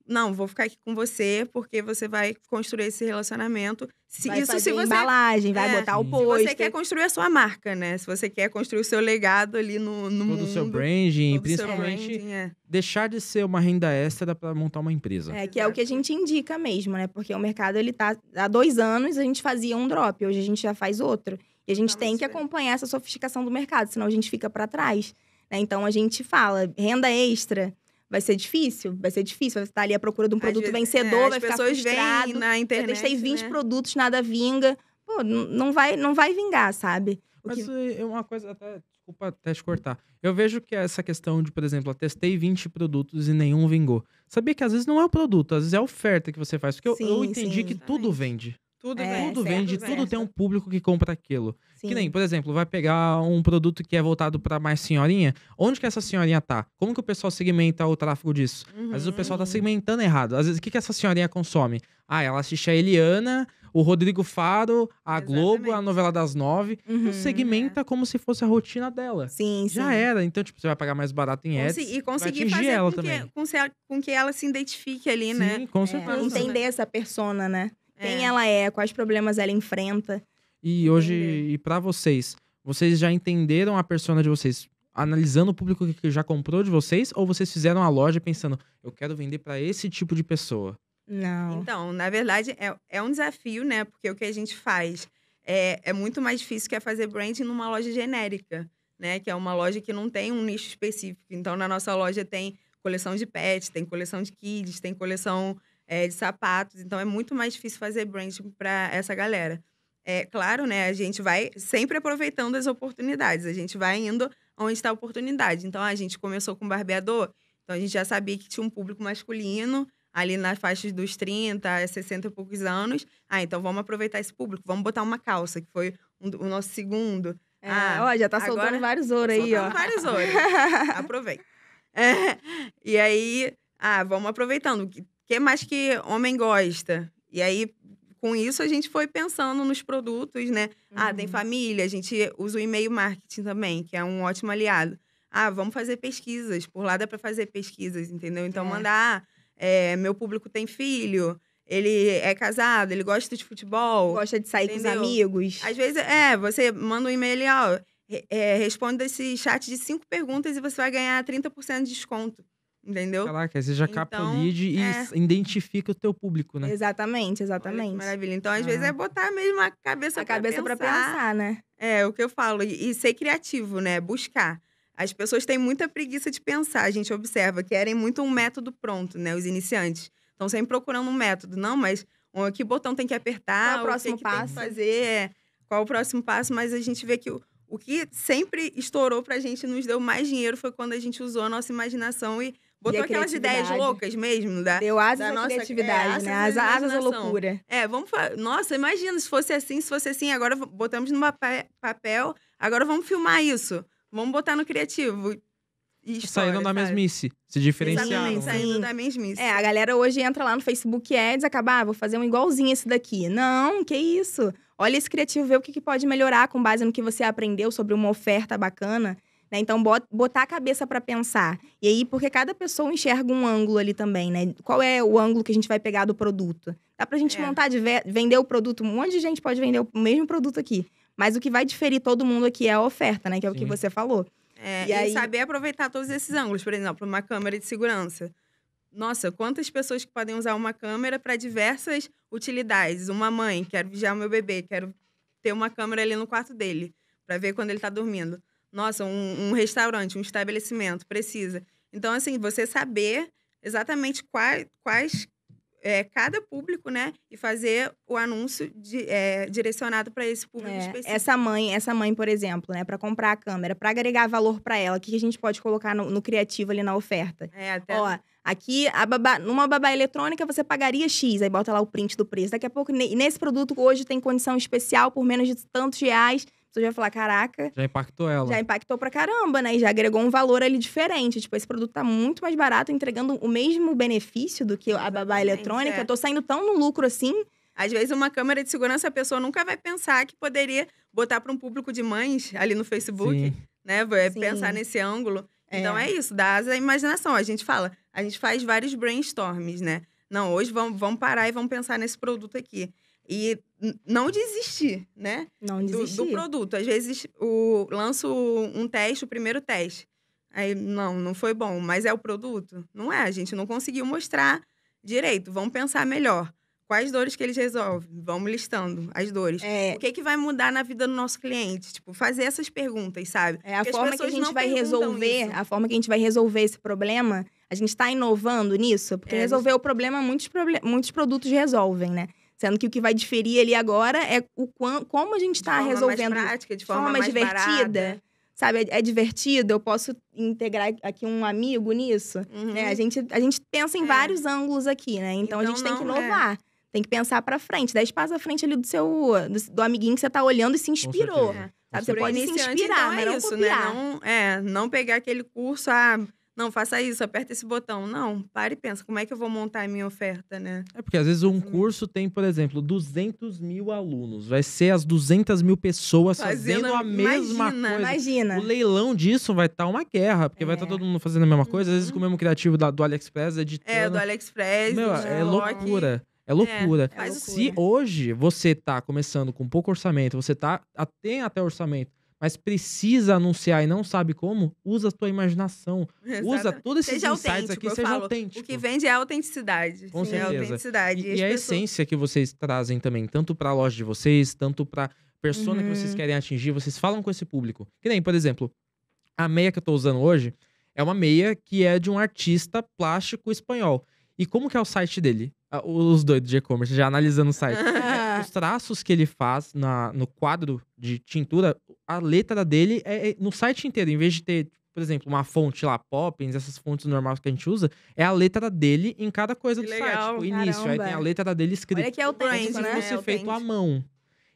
A: não, vou ficar aqui com você porque você vai construir esse relacionamento. Se, vai isso se você embalagem, vai é, botar o posto. Uhum. Se você quer construir a sua marca, né? Se você quer construir o seu legado ali no, no todo mundo. o seu branding,
B: principalmente seu branding, é. deixar de ser uma renda extra para montar uma empresa. É,
C: que é o que a gente indica mesmo, né? Porque o mercado, ele tá... Há dois anos a gente fazia um drop, hoje a gente já faz outro. E a gente Vamos tem que ver. acompanhar essa sofisticação do mercado, senão a gente fica para trás. Né? Então a gente fala, renda extra vai ser difícil, vai ser difícil, Você estar ali à procura de um produto vezes, é, vencedor, é, vai ficar frustrado. na
B: internet, eu testei 20 né?
C: produtos, nada vinga. Pô, não vai, não vai vingar, sabe?
B: Mas é uma coisa até, desculpa até te cortar. Eu vejo que essa questão de, por exemplo, eu testei 20 produtos e nenhum vingou. Sabia que às vezes não é o produto, às vezes é a oferta que você faz. Porque sim, eu, eu, entendi sim, que exatamente. tudo vende. Tudo, é, tudo vende, tudo tem um público que compra aquilo. Sim. Que nem, por exemplo, vai pegar um produto que é voltado para mais senhorinha. Onde que essa senhorinha tá? Como que o pessoal segmenta o tráfego disso? Uhum. Às vezes o pessoal tá uhum. segmentando errado. Às vezes, o que, que essa senhorinha consome? Ah, ela assiste a Eliana, o Rodrigo Faro, a Exatamente. Globo, a novela das nove. Então, uhum. Então segmenta como se fosse a rotina dela. Sim, Já era. Então, tipo, você vai pagar mais barato em ads. Consi e conseguir fazer ela com,
C: que, Com, que, ela se identifique ali, sim, né? Sim, com é. certeza. É, entender essa persona, né? quem é. ela é, quais problemas ela enfrenta.
B: E hoje, e para vocês, vocês já entenderam a persona de vocês? Analisando o público que já comprou de vocês, ou vocês fizeram a loja pensando, eu quero vender para esse tipo de pessoa?
A: Não. Então, na verdade, é, é um desafio, né? Porque o que a gente faz é, é muito mais difícil que é fazer branding numa loja genérica, né? Que é uma loja que não tem um nicho específico. Então, na nossa loja tem coleção de pets, tem coleção de kids, tem coleção é, de sapatos. Então é muito mais difícil fazer branding para essa galera. É claro, né? A gente vai sempre aproveitando as oportunidades. A gente vai indo onde está a oportunidade. Então a gente começou com barbeador. Então a gente já sabia que tinha um público masculino ali nas faixas dos 30, 60 e poucos anos. Ah, então vamos aproveitar esse público, vamos botar uma calça, que foi um, o nosso segundo. É, ah, ó, já tá soltando agora, vários ouro aí, soltando ó. vários ouro. *laughs* Aproveita. É, *laughs* e aí, ah, vamos aproveitando que mais que homem gosta? E aí, com isso, a gente foi pensando nos produtos, né? Uhum. Ah, tem uhum. família, a gente usa o e-mail marketing também, que é um ótimo aliado. Ah, vamos fazer pesquisas, por lá dá para fazer pesquisas, entendeu? Então, é. mandar, é, meu público tem filho, ele é casado, ele gosta de futebol. Gosta de sair entendeu? com os amigos. Às vezes, é, você manda um e-mail e, ó, é, esse chat de cinco perguntas e você vai ganhar 30% de desconto. Entendeu? Caraca, você já então, capta o então, lead é... e
B: identifica o teu público, né?
A: Exatamente, exatamente. Olha, maravilha. Então, às ah. vezes, é botar mesmo a cabeça a pra cabeça pensar. pra pensar, né? É, o que eu falo. E, ser criativo, né? Buscar. As pessoas têm muita preguiça de pensar. A gente observa que querem muito um método pronto, né? Os iniciantes. Estão sempre procurando um método. Não, mas que botão tem que apertar, qual é o próximo que passo. Que tem que fazer, é, qual é o próximo passo, mas a gente vê que o, o que sempre estourou para a gente nos deu mais dinheiro foi quando a gente usou a nossa imaginação e Botou aquelas ideias loucas mesmo, da, Deu asas da nossa criatividade, é, asas né? as asas da loucura. É, vamos Nossa, imagina se fosse assim, se fosse assim. Agora botamos no papel, agora vamos filmar isso. Vamos botar no criativo.
B: História, da sabe? mesmice, se diferenciando. Exatamente, saindo
C: né? da mesmice. É, a galera hoje entra lá no Facebook Ads, acaba, ah, vou fazer um igualzinho esse daqui. Não, que isso. Olha esse criativo, vê o que, que pode melhorar com base no que você aprendeu sobre uma oferta bacana. Né? Então, botar a cabeça para pensar. E aí, porque cada pessoa enxerga um ângulo ali também, né? Qual é o ângulo que a gente vai pegar do produto? Dá pra gente é. montar, de vender o produto. Um monte de gente pode vender o mesmo produto aqui. Mas o que vai diferir todo mundo aqui é a oferta, né? Que é o que você
A: falou. É, e, e aí... saber aproveitar todos esses ângulos. Por exemplo, uma câmera de segurança. Nossa, quantas pessoas que podem usar uma câmera para diversas utilidades. Uma mãe, quero vigiar o meu bebê, quero ter uma câmera ali no quarto dele, para ver quando ele está dormindo nossa, um, um restaurante, um estabelecimento precisa. Então, assim, você saber exatamente quais, quais é, cada público, né? E fazer o anúncio de, é, direcionado para esse público é, específico. Essa mãe, essa mãe, por exemplo, né? Para comprar a
C: câmera, para agregar valor para ela, o que, que a gente pode colocar no, no, criativo ali na oferta?
A: É, até. Ó,
C: aqui, a babá, numa babá eletrônica, você pagaria X, aí bota lá o print do preço. Daqui a pouco, nesse produto hoje tem condição especial por menos de tantos reais pessoa já vai falar, caraca.
B: Já impactou ela. Já
C: impactou pra caramba, né? E já agregou um valor ali diferente. Tipo, esse produto tá muito mais barato, entregando o
A: mesmo benefício do que a babá eletrônica. É. Eu tô saindo tão no lucro assim. Às vezes, uma câmera de segurança, a pessoa nunca vai pensar que poderia botar para um público de mães ali no Facebook, Sim. né? É Sim. Pensar nesse ângulo. É. Então, é isso, dá asa à imaginação. A gente fala, a gente faz vários brainstorms, né? Não, hoje vamos, vamos parar e vamos pensar nesse produto aqui. E não desistir, né? Não desistir. Do, do, produto. Às vezes o, lanço um teste, o primeiro teste. Aí, não, não foi bom, mas é o produto? Não é, a gente não conseguiu mostrar direito. Vamos pensar melhor. Quais dores que eles resolvem? Vamos listando as dores. É... O que, é que vai mudar na vida do nosso cliente? Tipo, fazer essas perguntas, sabe? É a Porque forma que a gente vai resolver,
C: isso. a forma que a gente vai resolver esse problema a gente está inovando nisso? Porque é, resolver gente... o problema, muitos, proble muitos produtos resolvem, né? Sendo que o que vai diferir ali agora é o quão, como a gente está resolvendo. Mais prática, de forma, forma mais divertida. Barata. Sabe, é, é, divertido, eu posso integrar aqui um amigo nisso. Né? Uhum. Né? A, gente, a gente pensa em é. vários ângulos aqui, né? Então, então a gente não, tem que é. inovar. É. Tem que pensar para frente, 10 passos à frente ali do seu do, do amiguinho que você tá olhando e se inspirou. Sabe, você pode se inspirar, então é mas não isso, né? copiar. né?
A: Não, é, não pegar aquele curso, ah, não, faça isso, aperta esse botão. Não, pare e pensa, como é que eu vou montar a minha oferta, né? É
B: porque às vezes um curso tem, por exemplo, 200 mil alunos. Vai ser as 200 mil pessoas fazendo, fazendo a mesma coisa. Imagina. O leilão disso vai estar tá uma guerra, porque tá é. vai estar tá todo mundo fazendo a mesma coisa. Às vezes com o uhum. mesmo criativo da, do AliExpress, é, editando. É, do AliExpress. Meu, do é loucura. É loucura. É, é loucura. Se hoje você está começando com pouco orçamento, você tá, tem até orçamento, mas precisa anunciar e não sabe como, usa a tua imaginação. Exato. Usa todos esses seja insights aqui, seja falo, autêntico.
A: O que vende é a autenticidade. Com Sim, certeza. É a autenticidade. E, e a pessoas... essência
B: que vocês trazem também, tanto para a loja de vocês, tanto para persona uhum. que vocês uhum. querem atingir, vocês falam com esse público. Que nem, por exemplo, a meia que eu tô usando hoje é uma meia que é de um artista plástico espanhol. E como que é o site dele? Ah, os doidos de e-commerce, já analisando o site. *laughs* Os tá. traços que ele faz na, no quadro de tintura, a letra dele é, é no site inteiro. Em vez de ter, por exemplo, uma fonte lá, Poppins, essas fontes normais que a gente usa, é a letra dele em cada coisa que do legal. site. Tipo, início, aí tem a letra dele escrita. Olha que é o como né? se fosse é feito à mão.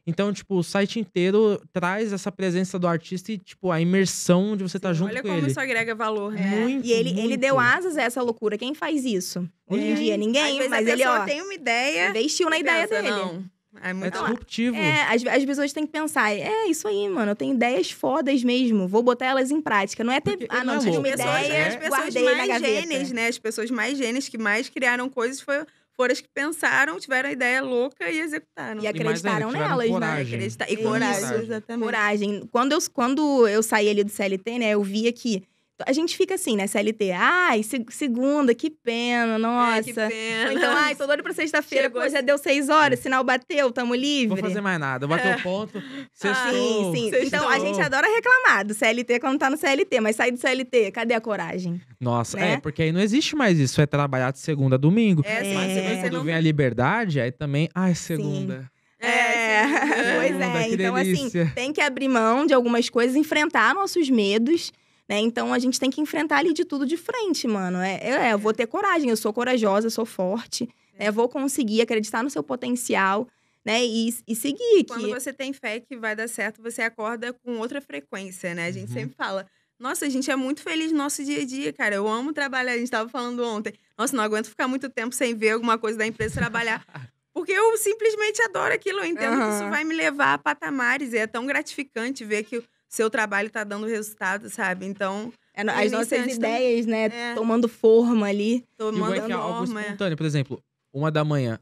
B: Então, tipo, o site inteiro traz essa presença do artista e, tipo, a imersão de você estar tá junto com ele. Olha como isso
C: agrega valor, né? Muito, e ele, muito. ele deu asas a essa loucura. Quem faz isso? Hoje é. em dia, ninguém, mas ele, ó... tem uma ideia... Investiu na ideia pensa, dele. Não é, muito é disruptivo. É, as, as pessoas têm que pensar, é isso aí, mano, eu tenho ideias fodas mesmo, vou botar elas em prática. Não é ter, Porque, ah, não, não tive uma ideia, é As pessoas mais gênias,
A: né? As pessoas mais gênias que mais criaram coisas foi, foram as que pensaram, tiveram a ideia louca e executaram. E acreditaram e ainda, nelas, né? coragem. né? Acredita... E coragem, isso,
C: exatamente. Coragem. Quando eu, quando eu saí ali do CLT, né, eu via que a gente fica assim, né? CLT, ai, segunda, que pena, nossa. É, que então, pena. então, ai, tô doido pra sexta-feira, pô, já deu seis horas, é. sinal bateu, tamo
B: livre. Vou fazer mais nada, bateu é. *laughs* ponto, sextou. sim, sim. Sextou. Então, a gente adora
C: reclamar do CLT quando tá no CLT, mas sai do CLT, cadê a coragem?
B: Nossa, né? é, porque aí não existe mais isso, é trabalhar de segunda a domingo. É, sim. É. Mas quando vem a liberdade, aí também, ai, segunda. É, sim.
C: É, pois é. *laughs* Então, assim, tem que abrir mão de algumas coisas, enfrentar nossos medos né? Então a gente tem que enfrentar ali de tudo de frente, mano. É, é eu vou ter coragem, eu sou corajosa, sou forte, é. né? Vou conseguir acreditar no seu potencial, né? E, e seguir.
A: Quando que... você tem fé que vai dar certo, você acorda com outra frequência, né? A gente uhum. sempre fala. Nossa, a gente é muito feliz no nosso dia a dia, cara. Eu amo trabalhar. A gente estava falando ontem. Nossa, não aguento ficar muito tempo sem ver alguma coisa da empresa trabalhar. *laughs* Porque eu simplesmente adoro aquilo. Eu entendo uhum. que isso vai me levar a patamares. E é tão gratificante ver que seu trabalho está dando resultado, sabe? Então. É, as nossas ideias, né? É. Tomando
C: forma ali. Tomando forma. Algo é.
B: espontâneo, por exemplo, uma da manhã.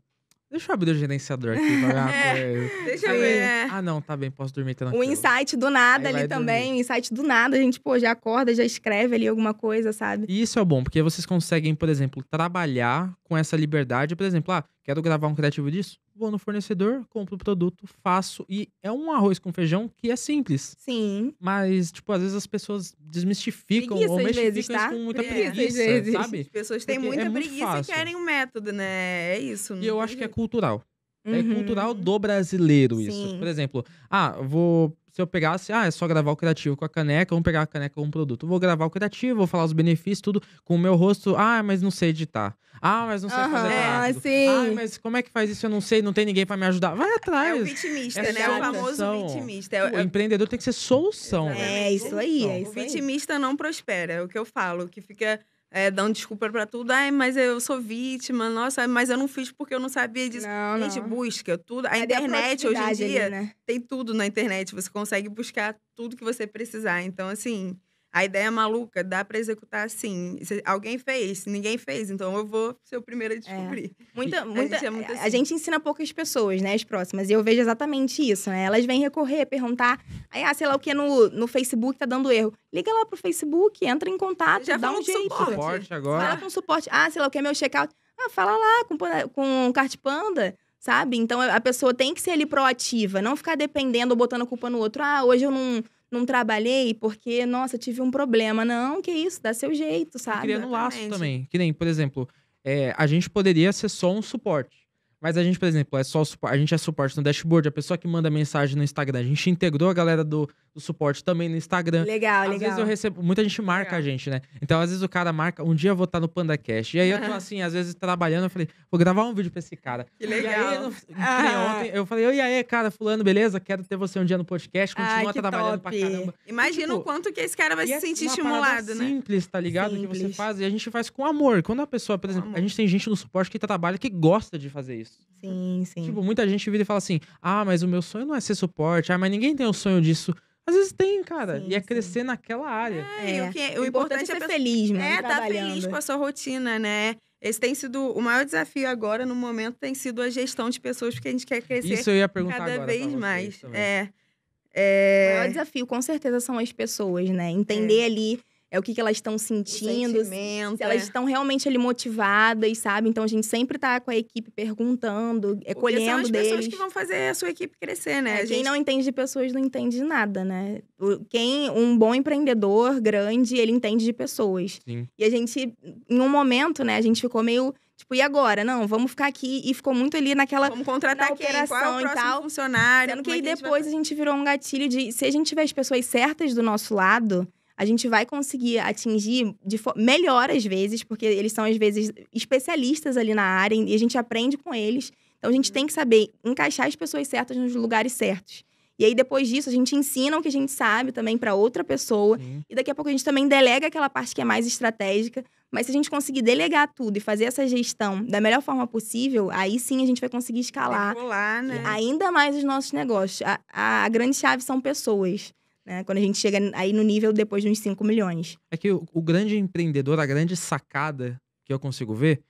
B: Deixa eu abrir o gerenciador aqui. Pra... *laughs* é, deixa eu ver. É. Ah, não, tá bem, posso dormir até tá O insight
C: do nada Aí ali também. Dormir. O insight do nada, a gente, pô, já acorda, já escreve ali alguma coisa, sabe?
B: E isso é bom, porque vocês conseguem, por exemplo, trabalhar com essa liberdade. Por exemplo, ah, quero gravar um criativo disso? vou no fornecedor, compro o produto, faço. E é um arroz com feijão que é simples. Sim. Mas, tipo, às vezes as pessoas desmistificam preguiça, ou mexificam vezes, tá? com muita preguiça, preguiça sabe? As pessoas têm Porque muita é preguiça e
A: querem um método, né? É isso. E eu acho jeito. que
B: é cultural. É uhum. É cultural do brasileiro isso. Sim. Por exemplo, ah, vou se eu pegasse, ah, é só gravar o criativo com a caneca, vamos pegar a caneca com um produto. vou gravar o criativo, vou falar os benefícios, tudo com o meu rosto. Ah, mas não sei editar. Ah, mas não sei uhum. fazer nada. É, ah, mas como é que faz isso? Eu não sei, não tem ninguém para me ajudar. Vai atrás. É o
A: vitimista, né? é né? O famoso vitimista. É o
B: empreendedor tem que ser solução. É, né? isso
A: aí, é isso O vitimista aí. não prospera, é o que eu falo, que fica é, dando desculpa para tudo. Ai, mas eu sou vítima, nossa, mas eu não fiz porque eu não sabia disso. Não, Gente, não. busca tudo. A é internet, a hoje em dia, ali, né? tem tudo na internet. Você consegue buscar tudo que você precisar. Então, assim, a ideia é maluca, dá para executar assim. alguém fez, ninguém fez, então eu vou ser o primeiro a é. descobrir. É. Muita, *laughs* muita, a, gente é muito assim. a gente
C: ensina poucas pessoas, né, as próximas. E eu vejo exatamente isso, né? Elas vêm recorrer, perguntar, aí, ah, sei lá o que no, no Facebook tá dando erro. Liga lá pro Facebook, entra em contato, Já dá um jeito. Suporte. suporte agora. Fala com suporte. Ah, sei lá o que é meu checkout. Ah, fala lá com com o Cart Panda sabe? Então a pessoa tem que ser ali proativa, não ficar dependendo ou botando a culpa no outro. Ah, hoje eu não não trabalhei porque, nossa, tive um problema. Não, que isso, dá seu jeito, sabe? Criando laço
B: também. Que nem, por exemplo, é, a gente poderia ser só um suporte. Mas a gente, por exemplo, é só a gente é suporte no dashboard, a pessoa que manda mensagem no Instagram. A gente integrou a galera do, o suporte também no Instagram. Legal, às legal. Às vezes eu recebo, muita gente marca legal. a gente, né? Então, às vezes o cara marca, um dia eu vou estar no PandaCast. E aí eu tô *laughs* assim, às vezes trabalhando, eu falei, vou gravar um vídeo pra esse cara. Que legal. E aí, no, ah. ontem, eu falei, e aí, cara, fulano, beleza? Quero ter você um dia no podcast, continua Ai, trabalhando top. pra caramba.
A: Imagina tipo, o quanto que esse cara vai se é sentir estimulado, né?
B: simples, tá ligado? Simples. Que você faz, e a gente faz com amor. Quando a pessoa, por exemplo, a gente tem gente no suporte que trabalha que gosta de fazer isso. Sim, sim. Tipo, muita gente vira e fala assim, ah, mas o meu sonho não é ser suporte, ah, mas ninguém tem o sonho disso. Às vezes tem, cara. Sim, e é crescer sim. naquela área. É, é. O, que, é, o, o, importante, é, é ser feliz, né? É, tá feliz com a
A: sua rotina, né? Esse tem sido o maior desafio agora, no momento, tem sido a gestão de pessoas, porque a gente quer crescer Isso eu ia perguntar cada agora vez mais. É, é... O maior é. desafio, com certeza, são as pessoas,
C: né? Entender é. ali é o que, que elas estão sentindo, se elas é. estão realmente ali motivadas, sabe? Então a gente sempre tá com a equipe perguntando, é, colhendo colhendo são as deles. pessoas que vão
A: fazer a sua equipe crescer, né? É, gente... Quem não
C: entende de pessoas não entende de nada, né? Quem um bom empreendedor grande, ele entende de pessoas. Sim. E a gente em um momento, né, a gente ficou meio Tipo, e agora? Não, vamos ficar aqui. E ficou muito ali naquela. Vamos contratar na operação quem? Qual é e tal. funcionário. Sendo que aí é que depois a gente, vai... a gente virou um gatilho de. Se a gente tiver as pessoas certas do nosso lado, a gente vai conseguir atingir de melhor às vezes, porque eles são às vezes especialistas ali na área e a gente aprende com eles. Então a gente uhum. tem que saber encaixar as pessoas certas nos lugares certos. E aí depois disso a gente ensina o que a gente sabe também para outra pessoa Sim. e daqui a pouco a gente também delega aquela parte que é mais estratégica. Mas se a gente conseguir delegar tudo e fazer essa gestão da melhor forma possível, aí sim a gente vai conseguir escalar
A: Regular, né?
C: ainda mais os nossos negócios. A, a, a grande chave são pessoas. Né? Quando a gente chega aí no nível
B: depois de uns 5 milhões. É que o, o grande empreendedor, a grande sacada que eu consigo ver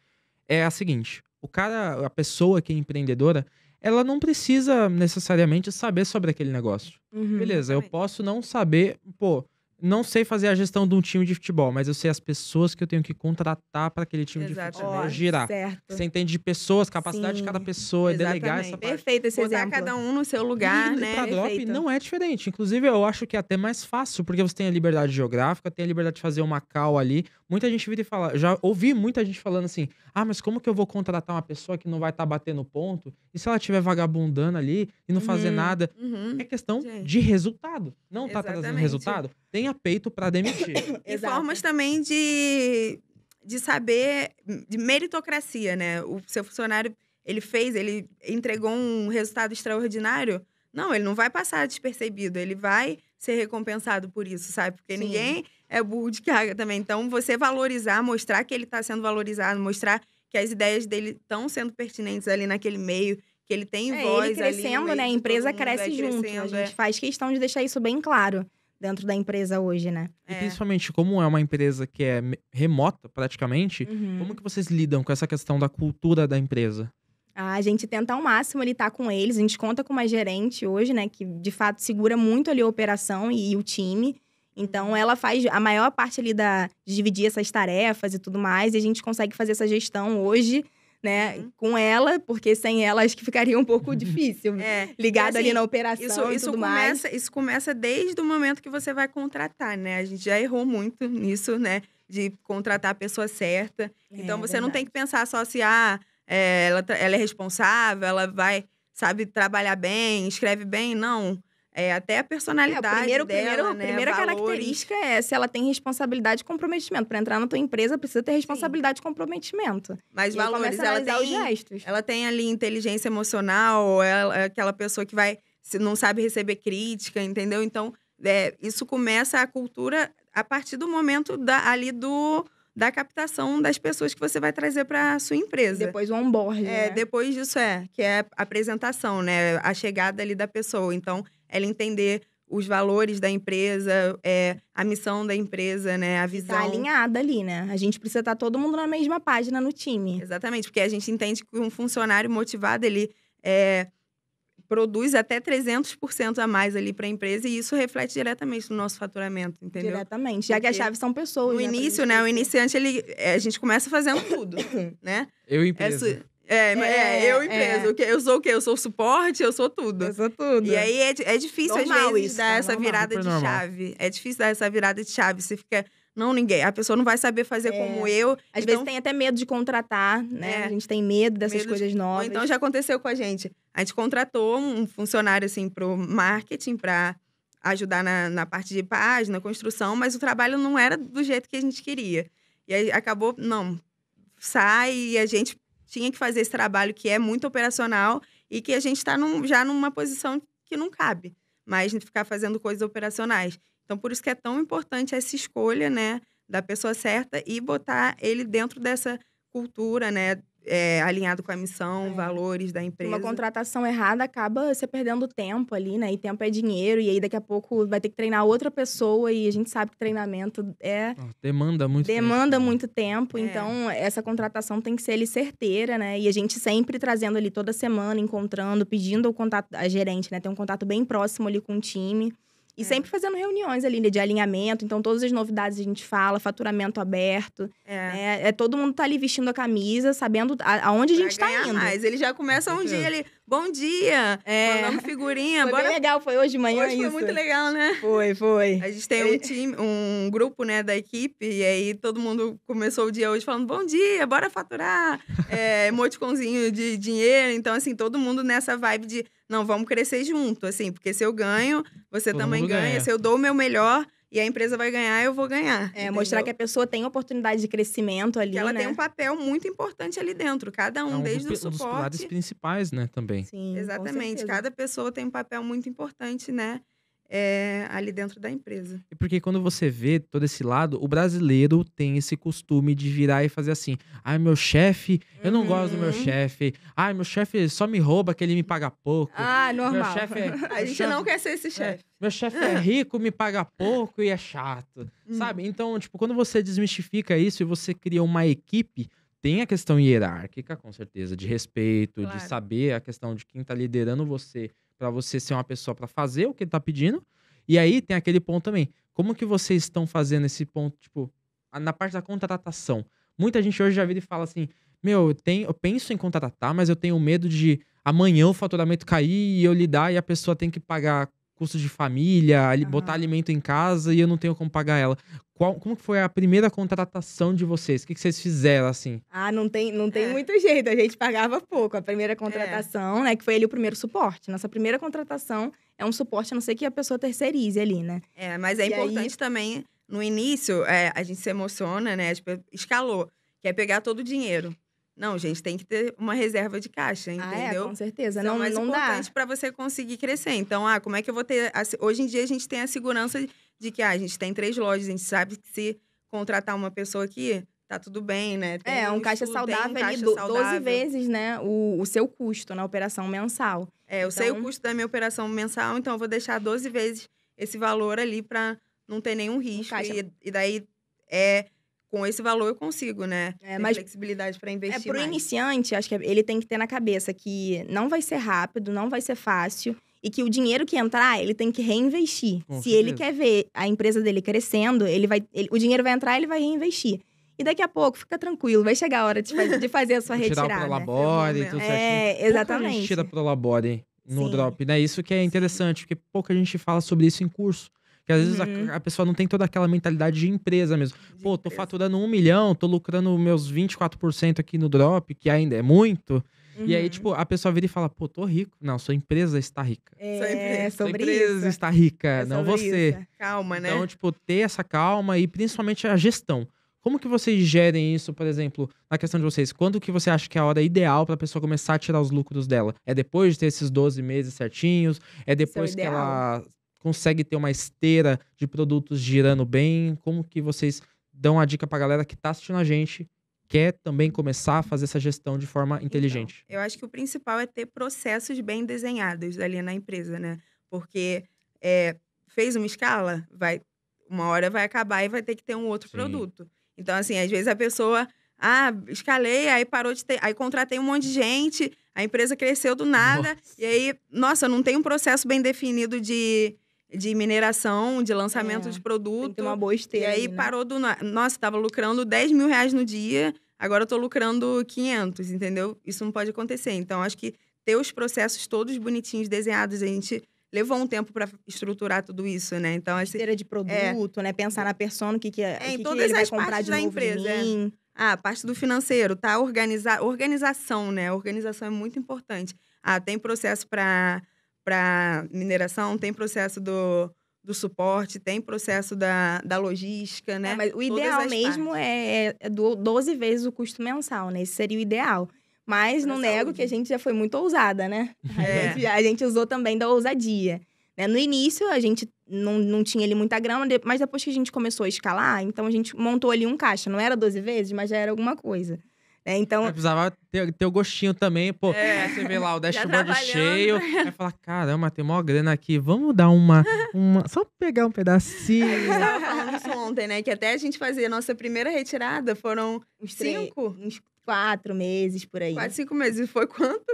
B: é a seguinte: o cara, a pessoa que é empreendedora, ela não precisa necessariamente saber sobre aquele negócio. Uhum, Beleza, exatamente. eu posso não saber, pô, não sei fazer a gestão de um time de futebol, mas eu sei as pessoas que eu tenho que contratar para aquele time de futebol girar. Certo. Você entende de pessoas, capacidade Sim. de cada pessoa, Exatamente. delegar essa
A: parte. Perfeito esse Botar exemplo. cada um no seu lugar, e, né? Para drop não
B: é diferente. Inclusive, eu acho que é até mais fácil, porque você tem a liberdade geográfica, tem a liberdade de fazer uma cal ali, Muita gente vira e fala, já ouvi muita gente falando assim: ah, mas como que eu vou contratar uma pessoa que não vai estar tá batendo ponto? E se ela estiver vagabundando ali e não uhum, fazer nada? Uhum, é questão de resultado. Não está trazendo resultado? Tenha peito para demitir.
A: e *coughs* formas também de, de saber, de meritocracia, né? O seu funcionário, ele fez, ele entregou um resultado extraordinário. Não, ele não vai passar despercebido, ele vai ser recompensado por isso, sabe? Porque Sim. ninguém é burro de carga também. Então, você valorizar, mostrar que ele está sendo valorizado, mostrar que as ideias dele estão sendo pertinentes ali naquele meio, que ele tem é, voz ele crescendo, ali, né? A empresa cresce junto. Né? A gente é.
C: faz questão de deixar isso bem claro dentro da empresa hoje, né?
B: É. E é. principalmente como é uma empresa que é remota praticamente, uhum. como que vocês lidam com essa questão da cultura da empresa?
C: A gente tenta ao máximo ele estar com eles. A gente conta com uma gerente hoje, né? Que de fato segura muito ali a operação e, e o time. Então, ela faz a maior parte ali da de dividir essas tarefas e tudo mais, e a gente consegue fazer essa gestão hoje, né, uhum. com ela, porque sem ela acho que ficaria um pouco *laughs* difícil, é.
A: ligado assim, ali na operação isso, e isso tudo começa, mais. Isso começa desde o momento que você vai contratar, né? A gente já errou muito nisso, né, de contratar a pessoa certa. Então, é, então, você não tem que pensar só se, assim, ah, é, ela, tá, ela é responsável, ela vai, sabe, trabalhar bem, escreve bem, não. É, até a personalidade. É, o primeiro, dela, primeiro, né? a primeira Valores. característica
C: é se ela tem responsabilidade e comprometimento. Para entrar na tua empresa, precisa ter responsabilidade Sim. e comprometimento. Mas e valores, ela tem, os
A: gestos. ela tem ali inteligência emocional, ela, é aquela pessoa que vai não sabe receber crítica, entendeu? Então, é, isso começa a cultura a partir do momento da, ali do, da captação das pessoas que você vai trazer para sua empresa. Depois o onboarding. É, né? depois disso é, que é a apresentação, né? A chegada ali da pessoa. Então, ela entender os valores da empresa, é, a missão da empresa, né? A tá visão. Tá alinhada ali, né? A gente precisa estar tá todo mundo na mesma página no time. Exatamente, porque a gente entende que um funcionário motivado, ele é, produz até 300% a mais ali para a empresa e isso reflete diretamente no nosso faturamento, entendeu? Diretamente, já Porque que a chave são pessoas. No né, início, né? O iniciante, ele, é, a gente começa fazendo tudo, *coughs* né? Eu é empresa. Essa, é, é, é, é, eu empresa. É. Eu sou o quê? Eu sou o suporte, eu sou tudo. Eu sou tudo. E aí é, é difícil, normal às vezes, isso, dar é essa normal, virada de normal. chave. É difícil dar essa virada de chave. Você fica. Não, ninguém. A pessoa não vai saber fazer é. como eu. Às então... vezes tem até medo de contratar, né? É. A gente tem medo dessas medo coisas de... novas. Ou então já aconteceu com a gente. A gente contratou um funcionário assim para o marketing para ajudar na, na parte de página, construção, mas o trabalho não era do jeito que a gente queria. E aí acabou, não, sai e a gente tinha que fazer esse trabalho que é muito operacional e que a gente está num, já numa posição que não cabe mais ficar fazendo coisas operacionais. Então, por isso que é tão importante essa escolha, né, da pessoa certa e botar ele dentro dessa cultura, né, é, alinhado com a missão, é. valores da empresa. Uma contratação errada acaba
C: você perdendo tempo ali, né? E tempo é dinheiro, e aí daqui a pouco vai ter que treinar outra pessoa, e a gente sabe que treinamento é.
B: Demanda muito Demanda
C: tempo. Né? muito tempo, é. então essa contratação tem que ser ali certeira, né? E a gente sempre trazendo ali toda semana, encontrando, pedindo o contato, a gerente, né? Ter um contato bem próximo ali com o time. E é. sempre fazendo reuniões ali né, de alinhamento. Então, todas as novidades a gente fala, faturamento aberto. É. Né. é todo mundo tá ali vestindo a camisa, sabendo aonde a gente tá indo. Mas ele
A: já começa um dia ali. Bom dia! É, Mandamos *laughs* figurinha. Foi Bora... bem legal, foi hoje de manhã hoje isso. Foi muito legal, né? Foi, foi. A gente tem um é. time, um grupo, né, da equipe, e aí todo mundo começou o dia hoje falando bom dia, bora faturar, é, *laughs* emoticonzinho de dinheiro. Então, assim, todo mundo nessa vibe de não, vamos crescer junto, assim, porque se eu ganho, você todo também ganha. ganha. Se eu dou o meu melhor, e a empresa vai ganhar, eu vou ganhar. É, entendeu? mostrar que a pessoa tem oportunidade de crescimento ali, que ela né? tem um papel muito importante ali dentro, cada um, é um desde dos, o suporte. Um dos pilares
B: principais, né, também.
A: Sim, Exatamente, cada pessoa tem um papel muito importante, né, é, ali dentro da empresa.
B: E porque quando você vê todo esse lado, o brasileiro tem esse costume de virar e fazer assim: ai, ah, meu chefe, eu não uhum. gosto do meu uhum. chefe. Ai, ah, meu chefe só me rouba que ele me paga pouco.
C: Ah,
A: normal. É, *laughs* a gente chef... não quer ser esse é, chefe. É,
B: meu chefe é rico, me paga pouco e é chato. Uhum. Sabe? Então, tipo, quando você desmistifica isso e você cria uma equipe. Tem a questão hierárquica, com certeza, de respeito, claro. de saber a questão de quem está liderando você para você ser uma pessoa para fazer o que ele tá pedindo. E aí tem aquele ponto também. Como que vocês estão fazendo esse ponto, tipo, na parte da contratação? Muita gente hoje já vira e fala assim: meu, eu, tenho, eu penso em contratar, mas eu tenho medo de amanhã o faturamento cair e eu lidar e a pessoa tem que pagar custo de família, uhum. botar alimento em casa e eu não tenho como pagar ela. Qual, como foi a primeira contratação de vocês? O que, que vocês fizeram, assim?
C: Ah, não tem, não tem é. muito jeito. A gente pagava pouco. A primeira contratação, é. né? Que foi ali o primeiro suporte. Nossa primeira contratação é um suporte, a não ser que a pessoa terceirize ali, né? É,
A: mas é e importante aí... também, no início, é, a gente se emociona, né? Tipo, escalou. Quer é pegar todo o dinheiro. Não, gente, tem que ter uma reserva de caixa, entendeu? Ah, é, com certeza. Então, não, mais não importante para você conseguir crescer. Então, ah, como é que eu vou ter. Hoje em dia a gente tem a segurança de que ah, a gente tem três lojas, a gente sabe que se contratar uma pessoa aqui, tá tudo bem, né? É, tem é, um, caixa saudável um caixa ali, saudável. 12 vezes, né? O, o seu custo na operação mensal. É, eu então... sei o custo da minha operação mensal, então eu vou deixar 12 vezes esse valor ali para não ter nenhum risco. Um e, e daí é com esse valor eu consigo, né? É, mas flexibilidade para é, investir. É, para o
C: iniciante, acho que é, ele tem que ter na cabeça que não vai ser rápido, não vai ser fácil e que o dinheiro que entrar, ele tem que reinvestir. Com Se certeza. ele quer ver a empresa dele crescendo, ele vai, ele, o dinheiro vai entrar, ele vai reinvestir. E daqui a pouco, fica tranquilo, vai chegar a hora de, de fazer a sua *laughs* retirada. Tirar é o
B: prolabore e tudo certo. É, exatamente. Pouca gente tira labore no Sim. drop, né? Isso que é interessante, Sim. porque pouca gente fala sobre isso em curso. Porque às vezes uhum. a, a, pessoa não tem toda aquela mentalidade de empresa mesmo. De Pô, tô faturando um milhão, tô lucrando meus 24% aqui no drop, que ainda é muito. Uhum. E aí, uhum. tipo, a pessoa vira e fala, pô, tô rico. Não, sua empresa está rica. É, sua empresa isso. está rica, é não você. Isso. É. Calma, né? Então, tipo, ter essa calma e principalmente a gestão. Como que vocês gerem isso, por exemplo, na questão de vocês? Quando que você acha que é a hora ideal para a pessoa começar a tirar os lucros dela? É depois de ter esses 12 meses certinhos? É, é depois que ela consegue ter uma esteira de produtos girando bem? Como que vocês dão a dica para a galera que está assistindo a gente, quer também começar a fazer essa gestão de forma então, inteligente?
A: Então, eu acho que o principal é ter processos bem desenhados ali na empresa, né? Porque é, fez uma escala, vai uma hora vai acabar e vai ter que ter um outro Sim. produto. Então, assim, às vezes a pessoa, ah, escalei, aí parou de ter, aí contratei um monte de gente, a empresa cresceu do nada, nossa. e aí, nossa, não tem um processo bem definido de de mineração, de lançamento é, de produto. Tem uma boa esteira. E aí, né? parou do. Nossa, estava lucrando 10 mil reais no dia, agora estou lucrando 500, entendeu? Isso não pode acontecer. Então, acho que ter os processos todos bonitinhos, desenhados, a gente levou um tempo para estruturar tudo isso, né? Então, esse, de é. produto, é, né? Pensar na persona, o que que é, é em que todas que as partes da empresa. Em é. Ah, parte do financeiro, tá? Organizar, organização, né? Organização é muito importante. Ah, tem processo para para mineração, tem processo do, do suporte, tem processo da, da logística, né? É, mas o ideal mesmo é, é 12 vezes o custo mensal, né? Esse
C: seria o ideal. Mas pra não saúde. nego que a gente já foi muito ousada, né? É. *laughs* A, gente, a gente usou também da ousadia. Né? No início, a gente não, não tinha ali muita grana, mas depois que a gente começou a escalar, então a gente montou ali um caixa. Não era 12 vezes, mas já era alguma coisa. Né? Então.
B: Eu precisava ter, ter o gostinho também, pô. É. Aí você vê lá o dashboard cheio, aí fala: caramba, tem maior grana aqui, vamos dar uma. uma... Só pegar um pedacinho. Eu tava falando
A: isso ontem, né? Que até a gente fazer a nossa primeira retirada foram uns cinco. Uns quatro
C: meses por aí. quatro cinco meses. E foi quanto?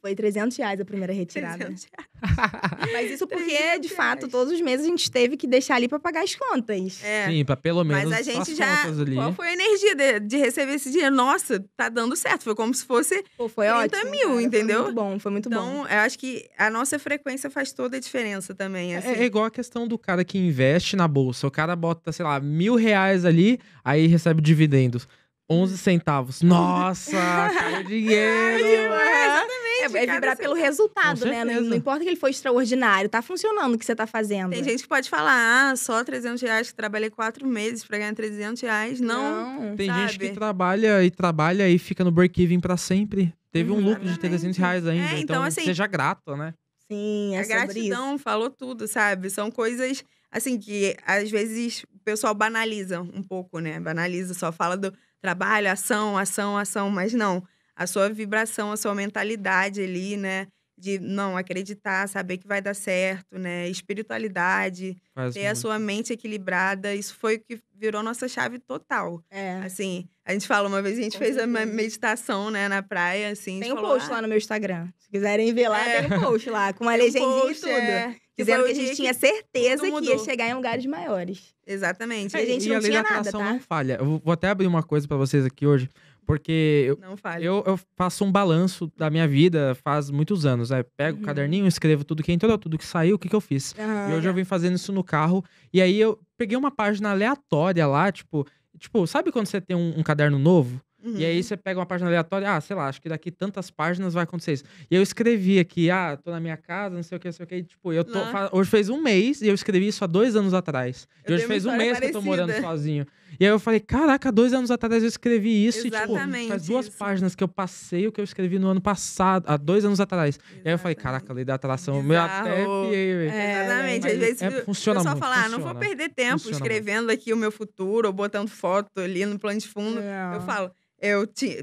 C: Foi 300 reais a primeira retirada. *laughs* Mas isso porque, de fato, todos os meses a gente teve que deixar ali para pagar as contas. É.
A: Sim,
B: para pelo menos. Mas a gente já. Qual foi
A: a energia de, de, receber esse dinheiro? Nossa, tá dando certo. Foi como se fosse Pô, foi 30 ótimo, mil, cara, entendeu? Foi muito bom, foi muito então, bom. Então, eu acho que a nossa frequência faz toda a diferença também. É, assim. É, é
B: igual a questão do cara que investe na bolsa. O cara bota, sei lá, mil reais ali, aí recebe dividendos. 11 centavos. Nossa, *laughs* caiu dinheiro! Ai,
C: é, é vibrar pelo tá- resultado, né? Não, não, importa que ele foi
A: extraordinário, tá funcionando o que você tá fazendo. Tem gente que pode falar, ah, só 300 reais, que trabalhei quatro meses pra ganhar 300 reais. Não.
B: não tem sabe? gente que trabalha e trabalha e fica no break-even pra sempre. Teve um lucro de 300 reais ainda. É, então, então assim, seja grato, né?
A: Sim, é A gratidão isso. falou tudo, sabe? São coisas, assim, que às vezes o pessoal banaliza um pouco, né? Banaliza, só fala do trabalho, ação, ação, ação, mas não. A sua vibração, a sua mentalidade ali, né? de não acreditar, saber que vai dar certo, né? Espiritualidade, Faz ter muito. a sua mente equilibrada, isso foi o que virou nossa chave total. É. Assim, a gente fala uma vez a gente Com fez certeza. uma meditação, né, na praia, assim. Tem um falou, post ah, lá no meu Instagram. Se quiserem ver lá, é. tem um post lá com *laughs* uma legendinha
C: post, e tudo. É. Dizendo que a gente que tinha certeza que ia chegar em lugares maiores. Exatamente.
A: É, a gente e não a lei tinha da nada, tá? não
B: falha. Eu vou até abrir uma coisa para vocês aqui hoje. Porque eu, eu, eu, faço um balanço da minha vida faz muitos anos. Né? Pego uhum. o caderninho, escrevo tudo que entrou, tudo que saiu, o que, que eu fiz. Ah, e hoje eu vim fazendo isso no carro. E aí eu peguei uma página aleatória lá, tipo, tipo sabe quando você tem um, um caderno novo? Uhum. E aí você pega uma página aleatória, ah, sei lá, acho que daqui tantas páginas vai acontecer isso. E eu escrevi aqui, ah, tô na minha casa, não sei o que, não sei o que. E, tipo, eu tô. Né. Fa... Hoje fez um mês e eu escrevi isso há dois anos atrás. Eu e hoje fez um mês parecida. que eu tô morando sozinho. E aí eu falei, caraca, dois anos atrás eu escrevi isso Exatamente e, tipo, faz duas isso. páginas que eu passei o que eu escrevi no ano passado, há dois anos atrás. Exatamente. E aí eu falei, caraca, lei da atração, meu até piei, velho. É, Exatamente. Às vezes é, funciona o pessoal muito, fala, ah, não vou perder tempo escrevendo
A: muito. aqui o meu futuro ou botando foto ali no plano de fundo. É. Eu falo eu ti,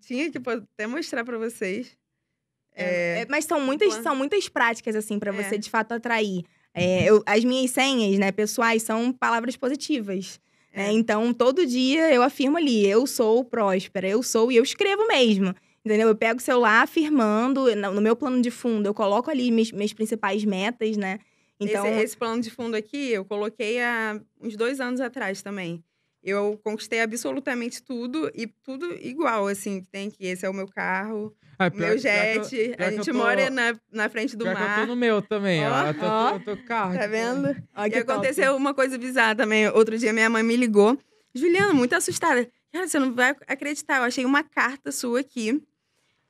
A: tinha que até mostrar para vocês. É, é, mas são muitas, são muitas práticas,
C: assim, para é. você, de fato, atrair. É, eu, as minhas senhas, né, pessoais, são palavras positivas. Né? É. Então, todo dia eu afirmo ali, eu sou próspera, eu sou, e eu escrevo mesmo. Entendeu? Eu pego o celular afirmando, no meu plano de fundo, eu coloco ali minhas, minhas principais metas, né? Então... Esse, esse,
A: plano de fundo aqui, eu coloquei há uns dois anos atrás também eu conquistei absolutamente tudo e tudo igual, assim, que tem que esse é o meu carro, ah, meu jet, a gente tô, mora na, na frente do mar. Que eu tô no
B: meu também, ó, ó, eu, tô, ó,
A: eu tô, carro. Tá vendo? Ó, e aconteceu uma coisa bizarra também, outro dia minha mãe me ligou, Juliana, muito assustada, cara, você não vai acreditar, eu achei uma carta sua aqui,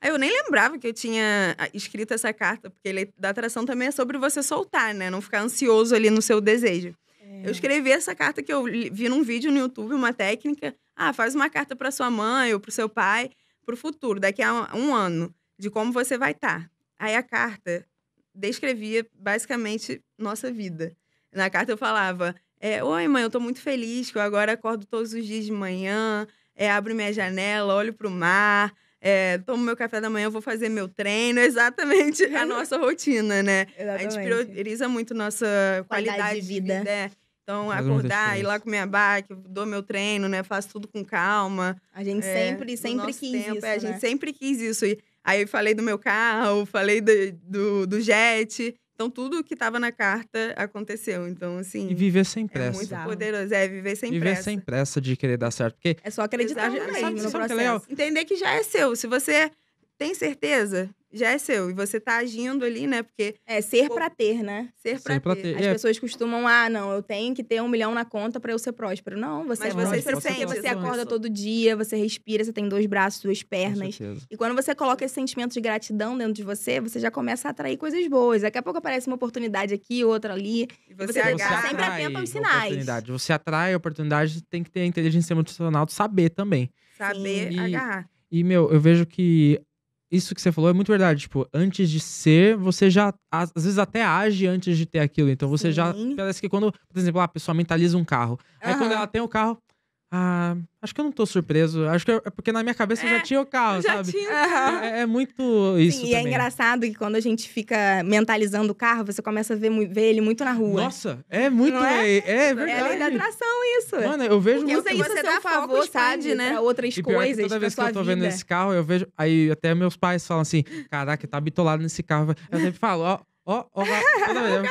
A: Aí eu nem lembrava que eu tinha ah, escrito essa carta, porque ele, da atração também é sobre você soltar, né? Não ficar ansioso ali no seu desejo. Eu escrevi essa carta que eu vi num vídeo no YouTube, uma técnica. Ah, faz uma carta para sua mãe ou para seu pai, para o futuro, daqui a um ano, de como você vai estar. Tá. Aí a carta descrevia basicamente nossa vida. Na carta eu falava: é, Oi, mãe, eu estou muito feliz que eu agora acordo todos os dias de manhã, é, abro minha janela, olho para o mar, é, tomo meu café da manhã, vou fazer meu treino. *laughs* Exatamente a *laughs* nossa rotina, né? Exatamente. A gente prioriza muito nossa qualidade, qualidade de vida. De vida é. Então, acordar, assim, ir lá com minha bike dou meu treino, né? Faço tudo com calma. A gente é, sempre, sempre quis tempo, isso. É, a gente né? sempre quis isso. E aí eu falei do meu carro, falei do, do, do jet. Então, tudo que estava na carta aconteceu. Então, assim. E viver sem pressa. É muito poderoso. É, viver sem viver pressa. Viver sem
B: pressa de querer dar certo. Porque
A: é só acreditar mesmo no é processo. Que Entender que já é seu. Se você tem certeza, já é seu. E você tá agindo ali, né? Porque. É, ser
C: pô, pra ter, né? Ser pra, ser ter. Pra ter. As é. pessoas costumam, ah, não, eu tenho que ter um milhão na conta para eu ser próspero. Não, você Mas é você, próspero, você, você é acorda todo dia, você respira, você tem dois braços, duas pernas. E quando você coloca esse sentimento de gratidão dentro de você, você já começa a atrair coisas boas. Daqui a pouco aparece uma oportunidade aqui, outra ali. E você, e você, você sempre atento aos sinais. Oportunidade.
B: Você atrai a oportunidade, tem que ter a inteligência emocional de saber também. Saber Sim. agarrar. E, meu, eu vejo que isso que você falou é muito verdade. Tipo, antes de ser, você já, às vezes, até age antes de ter aquilo. Então, você Sim. já. Parece que quando, por exemplo, ah, a pessoa mentaliza um carro. Aí, quando ela tem o um carro, ah, acho que eu não tô surpreso. Acho que é porque na minha cabeça é, eu já tinha o carro, já sabe? Tinha. É, é, é muito isso. Sim, e é engraçado
C: que quando a gente fica mentalizando o carro, você começa a ver, ver ele muito na rua. Nossa,
B: é muito. É? é? É, é verdade. É lei da atração isso. Mano, eu vejo porque muito. Usa isso você dá favor, expande, sabe, né? Pra outras e pior coisas. Que toda vez que eu tô vida. vendo esse carro, eu vejo. Aí até meus pais falam assim: caraca, tá bitolado nesse carro. Eu sempre falo, ó. Ó, ó, Olha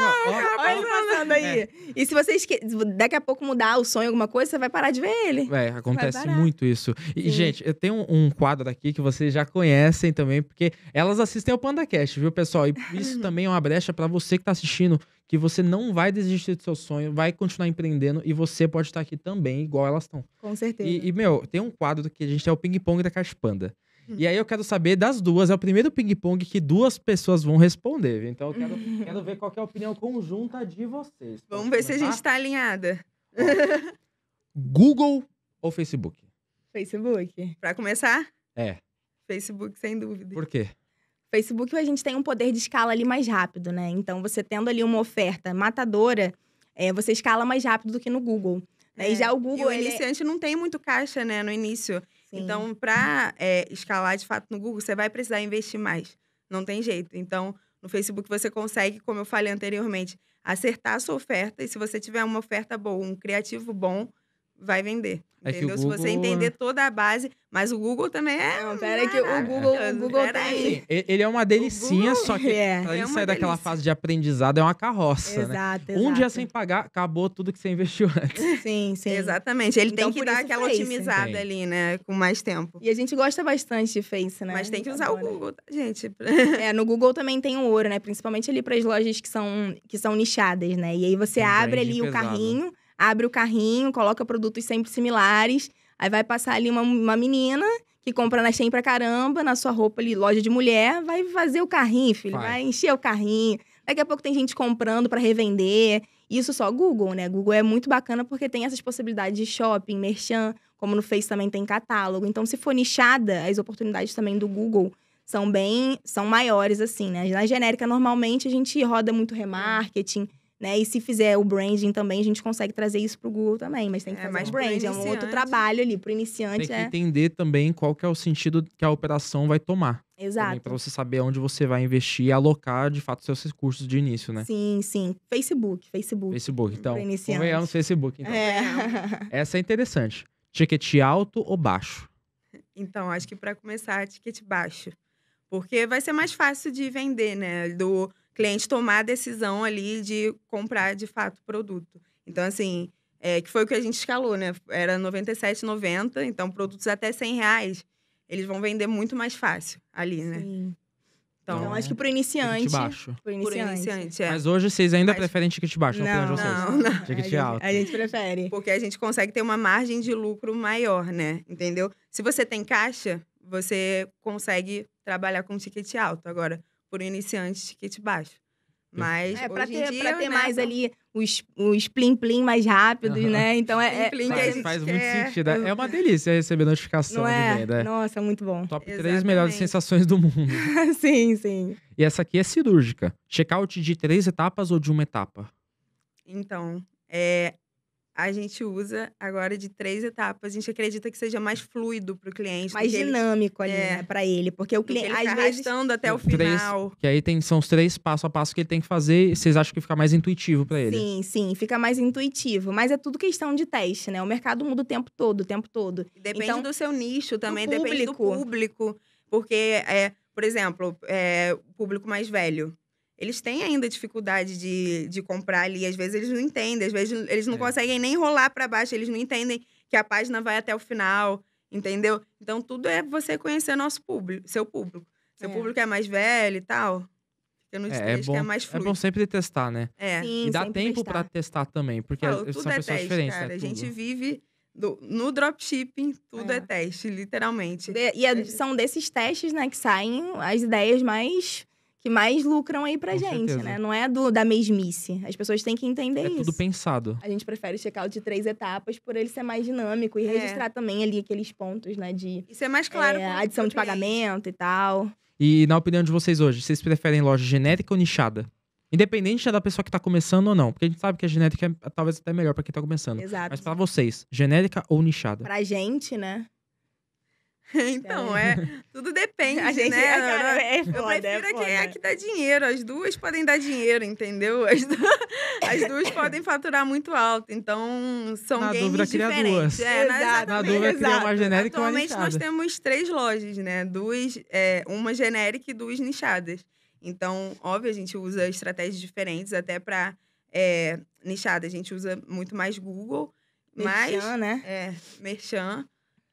C: passando aí. É. E se você esque... daqui a pouco mudar o sonho, alguma coisa, você vai parar de
B: ver ele. É, acontece muito isso. E, Sim. gente, eu tenho um, quadro aqui que vocês já conhecem também, porque elas assistem ao PandaCast, viu, pessoal? E *laughs* isso também é uma brecha para você que tá assistindo, que você não vai desistir do seu sonho, vai continuar empreendendo e você pode estar aqui também, igual elas estão. Com certeza. E, e, meu, tem um quadro que a gente é o ping-pong da Caixa Panda. E aí eu quero saber das duas. É o primeiro ping-pong que duas pessoas vão responder. Então eu quero, *laughs*
A: quero ver qual é a opinião conjunta de vocês. Vamos ver começar? se a gente tá alinhada.
B: Google ou Facebook?
A: Facebook. Pra começar?
B: É.
C: Facebook, sem dúvida. Por quê? Facebook a gente tem um poder de escala ali mais rápido, né? Então, você tendo ali uma oferta matadora, é, você escala mais rápido do que no Google. Né? É. E já o Google. E o é iniciante
A: ele... não tem muito caixa, né, no início. Sim. Então, para é, eh, escalar de fato no Google, você vai precisar investir mais. Não tem jeito. Então, no Facebook você consegue, como eu falei anteriormente, acertar a sua oferta. E se você tiver uma oferta boa, um criativo bom, vai vender. É entendeu? Google... Se você entender é toda a base, mas o Google também é. Não, pera
B: que o Google, o Google tá aí. Assim, ele é uma delicinha, Google... só que *laughs* é, pra é ele é sair daquela fase de aprendizado é uma carroça. Exato, né? exato. Um dia sem pagar, acabou tudo que você investiu *laughs* antes. Sim, sim.
A: Exatamente. Ele então, tem que dar aquela Face. otimizada sim. ali, né? Com mais tempo. E a gente gosta bastante de
C: Face, né? Mas tem que então, usar Agora. o
A: Google, tá, gente?
C: é, no Google também tem o ouro, né? Principalmente ali para as lojas que são, que são nichadas, né? E aí você abre ali pesado. o carrinho abre o carrinho, coloca produtos sempre similares. Aí vai passar ali uma, uma menina que compra na Shein pra caramba, na sua roupa ali, loja de mulher, vai fazer o carrinho, filho, vai, vai encher o carrinho. Daqui a pouco tem gente comprando para revender. Isso só Google, né? Google é muito bacana porque tem essas possibilidades de shopping, merchan, como no Face também tem catálogo. Então, se for nichada, as oportunidades também do Google são bem, são maiores assim, né? Na genérica normalmente a gente roda muito remarketing, né? E se fizer o branding também, a gente consegue trazer isso para o Google também, mas tem que é, fazer mais um branding, é um outro trabalho ali para o iniciante. Tem que é...
B: entender também qual que é o sentido que a operação vai tomar. Exato. Para você saber onde você vai investir e alocar, de fato, seus recursos de início, né?
A: Sim, sim. Facebook, Facebook. Facebook,
B: então. Convenhamos Facebook, então. É.
A: *laughs*
B: Essa é interessante. Ticket alto ou baixo?
A: Então, acho que para começar, ticket baixo. Porque vai ser mais fácil de vender, né? Do cliente tomar a decisão ali de comprar de fato o produto. Então, assim, é, que foi o que a gente escalou, né? Era R$ 97,90, então produtos até R$ reais eles vão vender muito mais fácil ali, né? Sim. Então, então acho que é. para iniciante. Baixo. Pro iniciante. iniciante é. Mas
B: hoje vocês ainda preferem ticket baixo, não, não, não, não. Ticket a gente, alto. A
A: gente prefere. Porque a gente consegue ter uma margem de lucro maior, né? Entendeu? Se você tem caixa, você consegue trabalhar com ticket alto. Agora, por um iniciante de kit baixo. Mas é, para
C: ter, dia, pra ter né, mais então... ali os, os plim-plim mais rápidos, uhum. né? Então é. é plim -plim faz, faz muito sentido. É, é
B: uma delícia receber notificação Não é? de venda. É.
C: Nossa, muito bom. Top Exatamente. 3 melhores
B: sensações do mundo.
A: *laughs* sim, sim.
B: E essa aqui é cirúrgica. Checkout de três etapas ou de uma etapa?
A: Então, é, a gente usa agora de três etapas. A gente acredita que seja mais fluido para o cliente. Mais dinâmico ele, ali, é, né,
C: para ele. Porque o cliente, às tá vezes... até o final.
B: Três, que aí tem, são os três passo a passo que ele tem que fazer. Vocês acham que fica mais intuitivo para ele?
C: Sim, sim. Fica mais intuitivo. Mas é tudo questão de teste, né? O mercado muda o tempo todo, o tempo todo. Depende então, do seu nicho também. Do depende do público.
A: Porque, é, por exemplo, é, o público mais velho eles têm ainda dificuldade de, de comprar ali. Às vezes eles não entendem, às vezes eles não é. conseguem nem rolar para baixo, eles não entendem que a página vai até o final, entendeu? Então tudo é você conhecer nosso público, seu público. Seu é. público é mais velho e tal. Eu não é, é bom, é mais fluido. É bom
B: sempre testar, né? É. Sim, e dá tempo para testar também, porque Falo, são pessoas teste, diferentes. Cara, né? A gente
A: vive do, no dropshipping, tudo é. é teste, literalmente. De, e a, são desses testes, né, que saem as
C: ideias mais que mais lucram aí pra Com gente, certeza. né? Não é do, da mesmice. As pessoas têm que entender é isso. É tudo
B: pensado. A
C: gente prefere o check-out de três etapas por ele ser mais dinâmico e é. registrar também ali aqueles pontos, né? De, isso é mais claro. É, adição de pagamento e tal.
B: E na opinião de vocês hoje, vocês preferem loja genérica ou nichada? Independente da pessoa que tá começando ou não. Porque a gente sabe que a genérica é talvez até melhor para quem tá começando. Exato. Mas para vocês, genérica ou nichada?
C: Pra gente, né? *laughs* Então, é. é.
A: Tudo *laughs* depende, a gente, né? Cara, é foda, eu é prefiro é quem é que dá dinheiro. As duas podem dar dinheiro, entendeu? *laughs* As, As duas podem faturar muito alto. Então, são na games dúvida, diferentes. Duas. É, na, na dúvida, cria uma genérica Atualmente, nós temos três lojas, né? Duas, é, uma genérica e duas nichadas. Então, óbvio, a gente usa estratégias diferentes até para é, nichada. A gente usa muito mais Google, merchan, mas... Merchan, né? É, merchan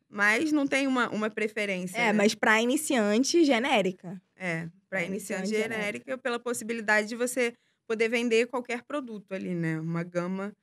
A: mas não tem uma, uma preferência. É, né? mas para
C: iniciante genérica. É,
A: para iniciante, iniciante genérica, genérica, pela possibilidade de você poder vender qualquer produto ali, né? Uma gama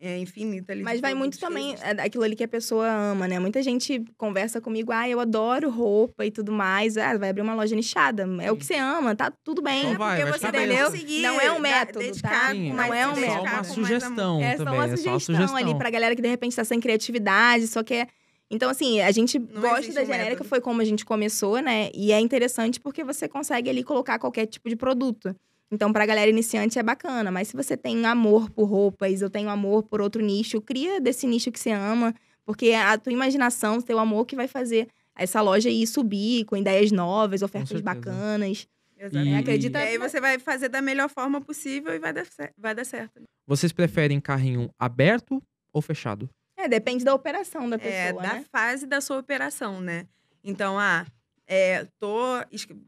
A: é, infinita ali. Mas vai muito também
C: é aquilo ali que a pessoa ama, né? Muita gente conversa comigo, ah, eu adoro roupa e tudo mais. Ah, vai abrir uma loja nichada. É Sim. o que você ama, tá tudo bem. não é, vai, porque você tá entendeu? Não é um método, tá? Sim, não é, é um método. Só uma
B: sugestão é só uma também. Sugestão é só uma sugestão ali pra
C: galera que de repente tá sem criatividade, só quer então, assim, a gente não gosta da genérica, método. foi como a gente começou, né? E é interessante porque você consegue ali colocar qualquer tipo de produto. Então, pra galera iniciante é bacana, mas se você tem amor por roupas, eu tenho amor por outro nicho, cria desse nicho que você ama, porque a tua imaginação, o teu amor que vai fazer essa loja ir subir com ideias novas, ofertas bacanas.
A: Exatamente. E... Acredita... e aí você vai fazer da melhor forma possível e vai dar, vai dar certo.
B: Vocês preferem carrinho aberto ou fechado?
A: É, depende da operação da é, pessoa. É, da né? fase da sua operação, né? Então, ah, é, tô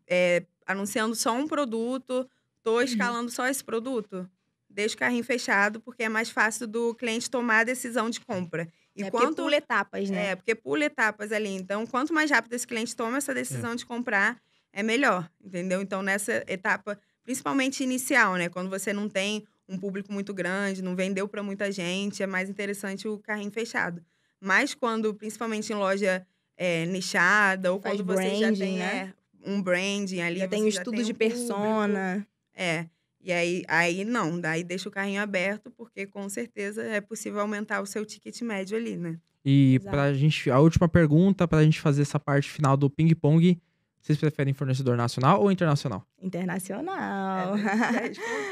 A: é, anunciando só um produto, tô uhum. escalando uhum. só esse produto. Deixa o carrinho fechado, porque é mais fácil do cliente tomar a decisão de compra. E é quanto pula etapas, né? É, porque pula etapas ali. Então, quanto mais rápido esse cliente toma essa é. decisão é. de comprar, é melhor, entendeu? Então, nessa etapa, principalmente inicial, né? Quando você não tem um público muito grande, não vendeu para muita gente, é mais interessante o carrinho fechado. Mas quando, principalmente em loja é, nichada, ou Faz quando você branding, já tem né? é, um branding ali. Já tem um estudo tem de um persona. Público, é. E aí, aí não, daí deixa o carrinho aberto, porque com certeza é possível aumentar o seu ticket médio ali, né? E para a
B: gente, a última pergunta, para a gente fazer essa parte final do ping-pong, vocês preferem fornecedor nacional ou internacional?
C: Internacional.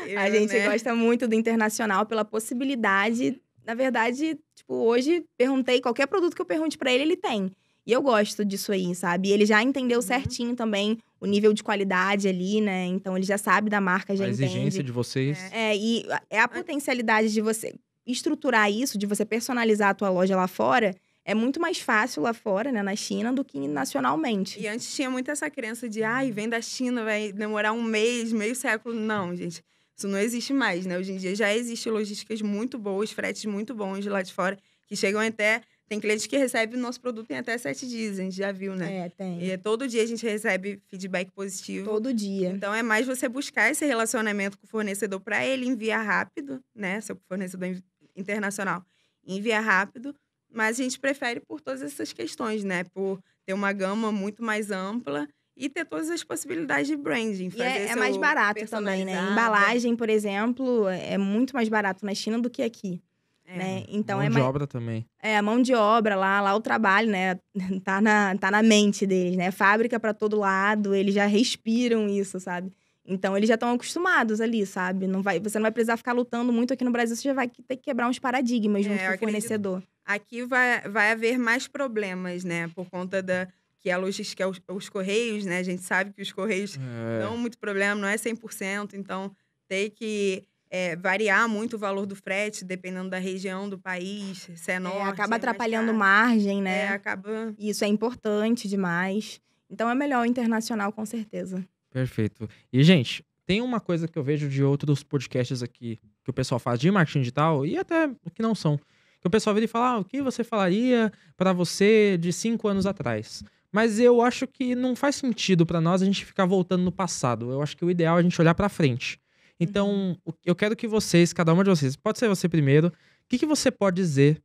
C: É, *laughs* a gente né? gosta muito do internacional pela possibilidade. Na verdade, tipo, hoje perguntei qualquer produto que eu pergunte para ele, ele tem. E eu gosto disso aí, sabe? ele já entendeu uhum. certinho também o nível de qualidade ali, né? Então ele já sabe da marca, já a entende. A exigência de vocês. É, é e é a potencialidade de você estruturar isso, de você personalizar a tua loja
A: lá fora, é muito mais fácil lá fora,
C: né, na China, do que nacionalmente. E
A: antes tinha muito essa crença de, ai, vem da China, vai demorar um mês, meio século. Não, gente, isso não existe mais, né? Hoje em dia já existem logísticas muito boas, fretes muito bons de lá de fora, que chegam até. Tem clientes que recebem o nosso produto em até sete dias, a gente já viu, né? É, tem. E é todo dia a gente recebe feedback positivo. Todo dia. Então é mais você buscar esse relacionamento com o fornecedor para ele enviar rápido, né? Seu fornecedor internacional enviar rápido mas a gente prefere por todas essas questões, né? Por ter uma gama muito mais ampla e ter todas as possibilidades de branding. é, é mais barato
B: também, né? Embalagem,
C: por exemplo, é muito mais barato na China do que aqui. É. Né? Então mão é de mais... obra também. É, a mão de obra lá, lá o trabalho, né? *laughs* tá na, tá na mente deles, né? Fábrica para todo lado, eles já respiram isso, sabe? Então eles já estão acostumados ali, sabe? Não vai, você não vai precisar ficar lutando muito aqui no Brasil, você já vai ter que quebrar uns paradigmas é, junto com o fornecedor.
A: Aqui vai, vai haver mais problemas, né? Por conta da que é a logística, é os, os correios, né? A gente sabe que os correios é. dão muito problema, não é 100%, então tem que é, variar muito o valor do frete, dependendo da região, do país, se é norte. É, acaba
C: atrapalhando margem, né? É, acaba. Isso é importante demais. Então é melhor o internacional, com certeza.
B: Perfeito. E, gente, tem uma coisa que eu vejo de outros podcasts aqui que o pessoal faz de marketing digital e até que não são. Que o pessoal vira e fala: ah, o que você falaria para você de cinco anos atrás? Mas eu acho que não faz sentido para nós a gente ficar voltando no passado. Eu acho que o ideal é a gente olhar para frente. Então, uhum. eu quero que vocês, cada uma de vocês, pode ser você primeiro, o que, que você pode dizer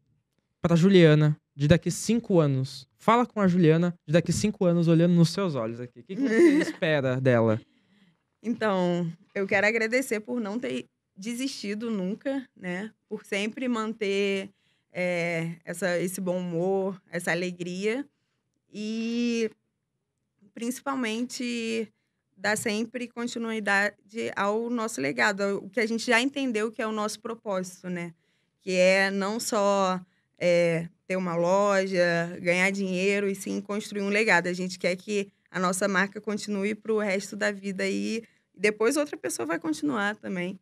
B: para Juliana de daqui cinco anos Fala com a Juliana de daqui cinco anos olhando nos seus olhos aqui. O que, que você *laughs* espera dela?
A: Então, eu quero agradecer por não ter desistido nunca, né? Por sempre manter é, essa, esse bom humor, essa alegria. E principalmente dar sempre continuidade ao nosso legado, o que a gente já entendeu que é o nosso propósito, né? Que é não só é, ter uma loja, ganhar dinheiro e sim construir um legado. A gente quer que a nossa marca continue para o resto da vida e depois outra pessoa vai continuar também,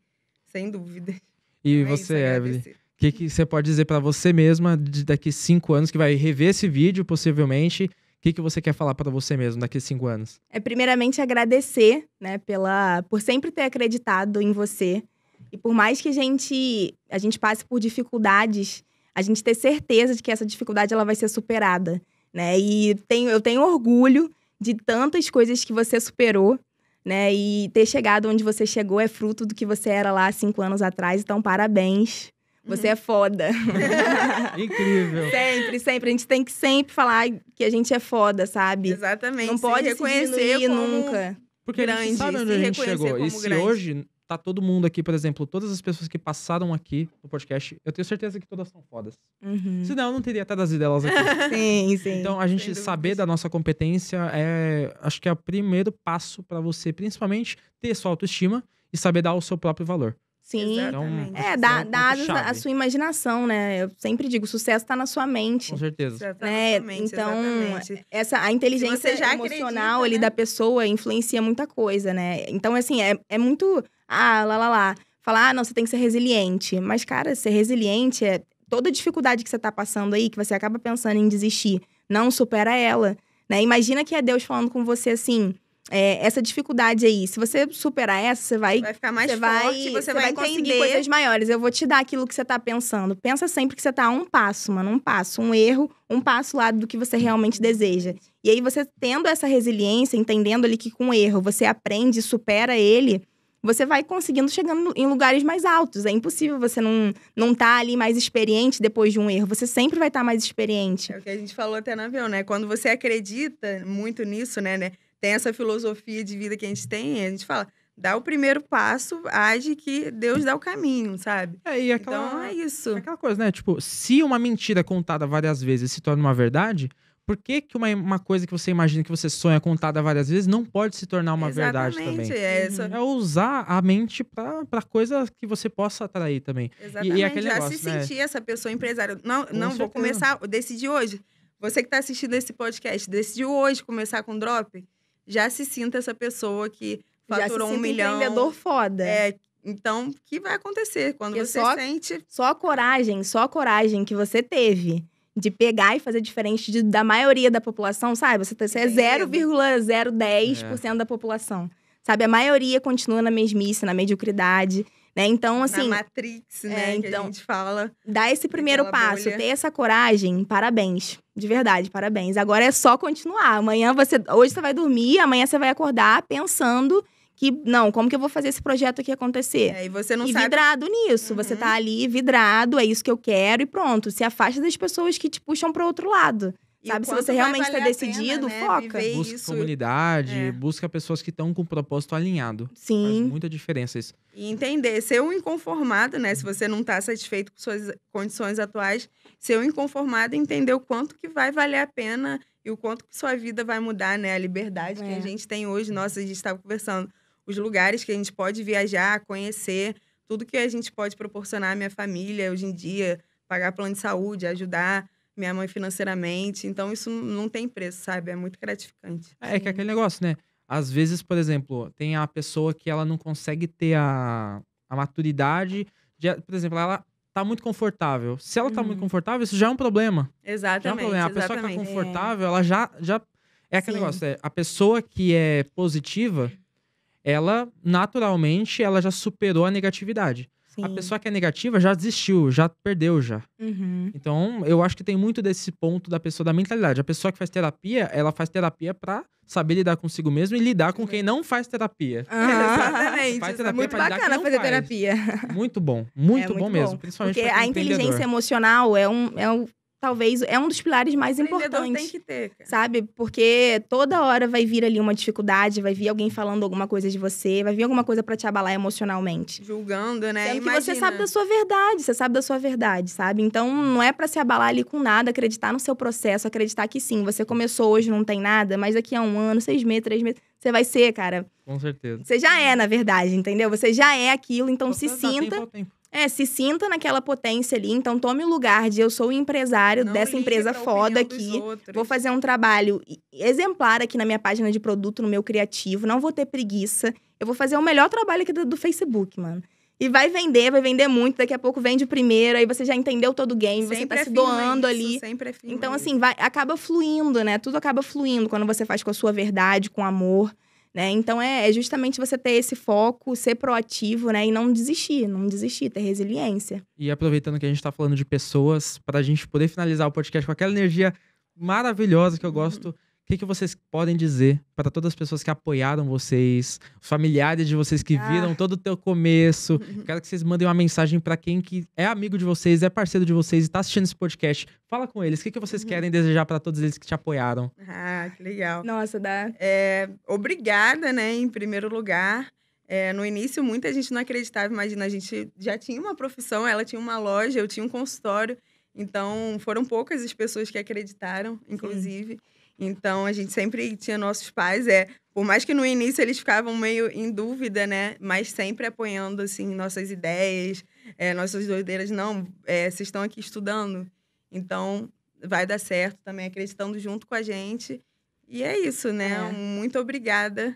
A: sem dúvida.
B: E é você, é Evelyn? O que, que, você pode dizer para você mesma de daqui cinco anos que vai rever esse vídeo, possivelmente? O que, que você quer falar para você mesmo daqui cinco anos?
C: É primeiramente agradecer, né, pela por sempre ter acreditado em você e por mais que a gente a gente passe por dificuldades, a gente ter certeza de que essa dificuldade ela vai ser superada, né? E tenho, eu tenho orgulho de tantas coisas que você superou, né? E ter chegado onde você chegou é fruto do que você era lá cinco anos atrás. Então, parabéns. Uhum. Você uhum. é foda. *laughs*
B: Incrível.
C: Sempre, sempre. A gente tem que sempre falar que a gente é foda, sabe? Exatamente. Não pode se reconhecer se como nunca. Porque grande, a gente sabe onde a gente chegou. E se grande.
B: hoje tá todo mundo aqui, por exemplo, todas as pessoas que passaram aqui no podcast, eu tenho certeza que todas são fodas. Uhum. Senão eu não teria trazido elas aqui. *laughs* sim, sim. Então a gente saber da nossa competência é, acho que é o primeiro passo para você, principalmente, ter sua autoestima e saber dar o seu próprio valor.
C: Sim. Então, é, dá, é dá a, sua imaginação, né? Eu sempre digo, o sucesso está na sua mente. Com certeza. Né? Então, essa a inteligência emocional acredita, ali né? da pessoa influencia muita coisa, né? Então, assim, é, é muito ah, lá, lá, lá. Falar, ah, não, você tem que ser resiliente. Mas, cara, ser resiliente é toda dificuldade que você tá passando aí, que você acaba pensando em desistir, não supera ela. Né? Imagina que é Deus falando com você assim. É, essa dificuldade aí, se você superar essa, você vai. Vai ficar mais você forte, vai, você, você vai, vai conseguir coisas maiores. Eu vou te dar aquilo que você tá pensando. Pensa sempre que você tá a um passo, mano, um passo, um erro, um passo lá do que você realmente deseja. E aí, você tendo essa resiliência, entendendo ali que com erro você aprende, supera ele, você vai conseguindo chegando em lugares mais altos. É impossível você não não tá ali mais experiente depois de um erro. Você sempre vai estar
A: tá mais experiente. É o que a gente falou até na avião, né? Quando você acredita muito nisso, né, né? Tem essa filosofia de vida que a gente tem, a gente fala, dá o primeiro passo, age que Deus dá o caminho, sabe?
B: É, aquela, então é isso. É aquela coisa, né? Tipo, se uma mentira contada várias vezes se torna uma verdade, por que, que uma, uma coisa que você imagina que você sonha contada várias vezes não pode se tornar uma Exatamente, verdade também? É, uhum. isso. é usar a mente para coisa que você possa atrair também. Exatamente. E, e é aquele Já é negócio, se né? sentir
A: essa pessoa empresária. Não, Com não vou começar, decidi hoje. Você que está assistindo esse podcast, decidiu hoje começar com drop? Já se sinta essa pessoa que faturou Já se um milhão. empreendedor foda. É, então, o que vai acontecer quando Porque você só, sente.
C: Só a coragem, só a coragem que você teve de pegar e fazer diferente de, da maioria da população, sabe? Você, tá, você é 0,010% é. da população. Sabe, a maioria continua na mesmice, na mediocridade. Né? Então, assim. Na Matrix, é, né? É, então, a gente fala. Dá esse primeiro passo, bolha. ter essa coragem, parabéns. De verdade, parabéns. Agora é só continuar. Amanhã você. Hoje você vai dormir, amanhã você vai acordar pensando que, não, como que eu vou fazer esse projeto aqui acontecer? É, e você não e sabe... vidrado nisso. Uhum. Você tá ali vidrado, é isso que eu quero e pronto. Se afasta das pessoas que te puxam para outro lado. sabe, se você realmente está decidido, pena, né? foca. Viver busca isso.
B: comunidade, é. busca pessoas que estão com propósito alinhado. Sim. Faz muita diferença isso.
A: E entender, ser um inconformado, né? Se você não está satisfeito com suas condições atuais, ser um inconformado e entender o quanto que vai valer a pena e o quanto que sua vida vai mudar, né? A liberdade é. que a é. gente tem hoje. Nossa, a gente estava conversando os lugares que a gente pode viajar, conhecer, tudo que a gente pode proporcionar à minha família hoje em dia, pagar plano de saúde, ajudar minha mãe financeiramente. Então, isso não tem preço, sabe? É muito gratificante. É, é, que é
B: aquele negócio, né? Às vezes, por exemplo, tem a pessoa que ela não consegue ter a, a maturidade. De, por exemplo, ela tá muito confortável. Se ela tá muito uhum. confortável, isso já é um problema.
A: Exatamente. Já é um problema. A pessoa que tá é. confortável,
B: ela já. já é aquele Sim. negócio, é, a pessoa que é positiva, ela naturalmente ela já superou a negatividade. Sim. A pessoa que é negativa já desistiu, já perdeu já. Uhum. Então, eu acho que tem muito desse ponto da pessoa da mentalidade. A pessoa que faz terapia, ela faz terapia para saber lidar consigo mesmo e lidar com quem não faz terapia.
A: Ah, *laughs* exatamente. Faz terapia é muito bacana fazer faz.
C: terapia.
B: Muito bom, muito, é, muito bom, bom, mesmo, principalmente Porque é a inteligência
C: emocional é um, é um talvez é um dos pilares mais importantes. Tem que ter, cara. sabe? Porque toda hora vai vir ali uma dificuldade, vai vir alguém falando alguma coisa de você, vai vir alguma coisa para te abalar emocionalmente.
A: Julgando, né? Mas você sabe da sua
C: verdade, você sabe da sua verdade, sabe? Então não é para se abalar ali com nada, acreditar no seu processo, acreditar que sim, você começou hoje, não tem nada, mas daqui a um ano, seis meses, três meses, você vai ser, cara. Com certeza. Você já é, na verdade, entendeu? Você já é aquilo, então você se sinta. tempo. É, se sinta naquela potência ali, então tome o lugar de eu sou o empresário Não dessa empresa foda aqui. Vou fazer um trabalho exemplar aqui na minha página de produto, no meu criativo. Não vou ter preguiça. Eu vou fazer o melhor trabalho aqui do, do Facebook, mano. E vai vender, vai vender muito, daqui a pouco vende primeiro, aí você já entendeu todo o game, sempre você tá se doando isso, ali. Sempre então, assim, vai, acaba fluindo, né? Tudo acaba fluindo quando você faz com a sua verdade, com amor. Né? Então é, é, justamente você ter esse foco, ser proativo, né? E não desistir, não desistir, ter resiliência.
B: E aproveitando que a gente está falando de pessoas, para a gente poder finalizar o podcast com aquela energia maravilhosa que eu uhum. gosto. Uhum que, que vocês podem dizer para todas as pessoas que apoiaram vocês, os familiares de vocês que ah. viram ah. todo o teu começo? *laughs* Quero que vocês mandem uma mensagem para quem que é amigo de vocês, é parceiro de vocês e está assistindo esse podcast. Fala com eles. O que, que vocês uhum. querem desejar para todos eles que te apoiaram?
A: Ah, que legal. Nossa, dá. É, obrigada, né, em primeiro lugar. É, no início, muita gente não acreditava. Imagina, a gente já tinha uma profissão, ela tinha uma loja, eu tinha um consultório. Então, foram poucas as pessoas que acreditaram, inclusive. Sim. Então a gente sempre tinha nossos pais, é, por mais que no início eles ficavam meio em dúvida, né, mas sempre apoiando assim nossas ideias, é, nossas doideiras, não, é, vocês estão aqui estudando, então vai dar certo também, acreditando junto com a gente. E é isso, né? É. Muito obrigada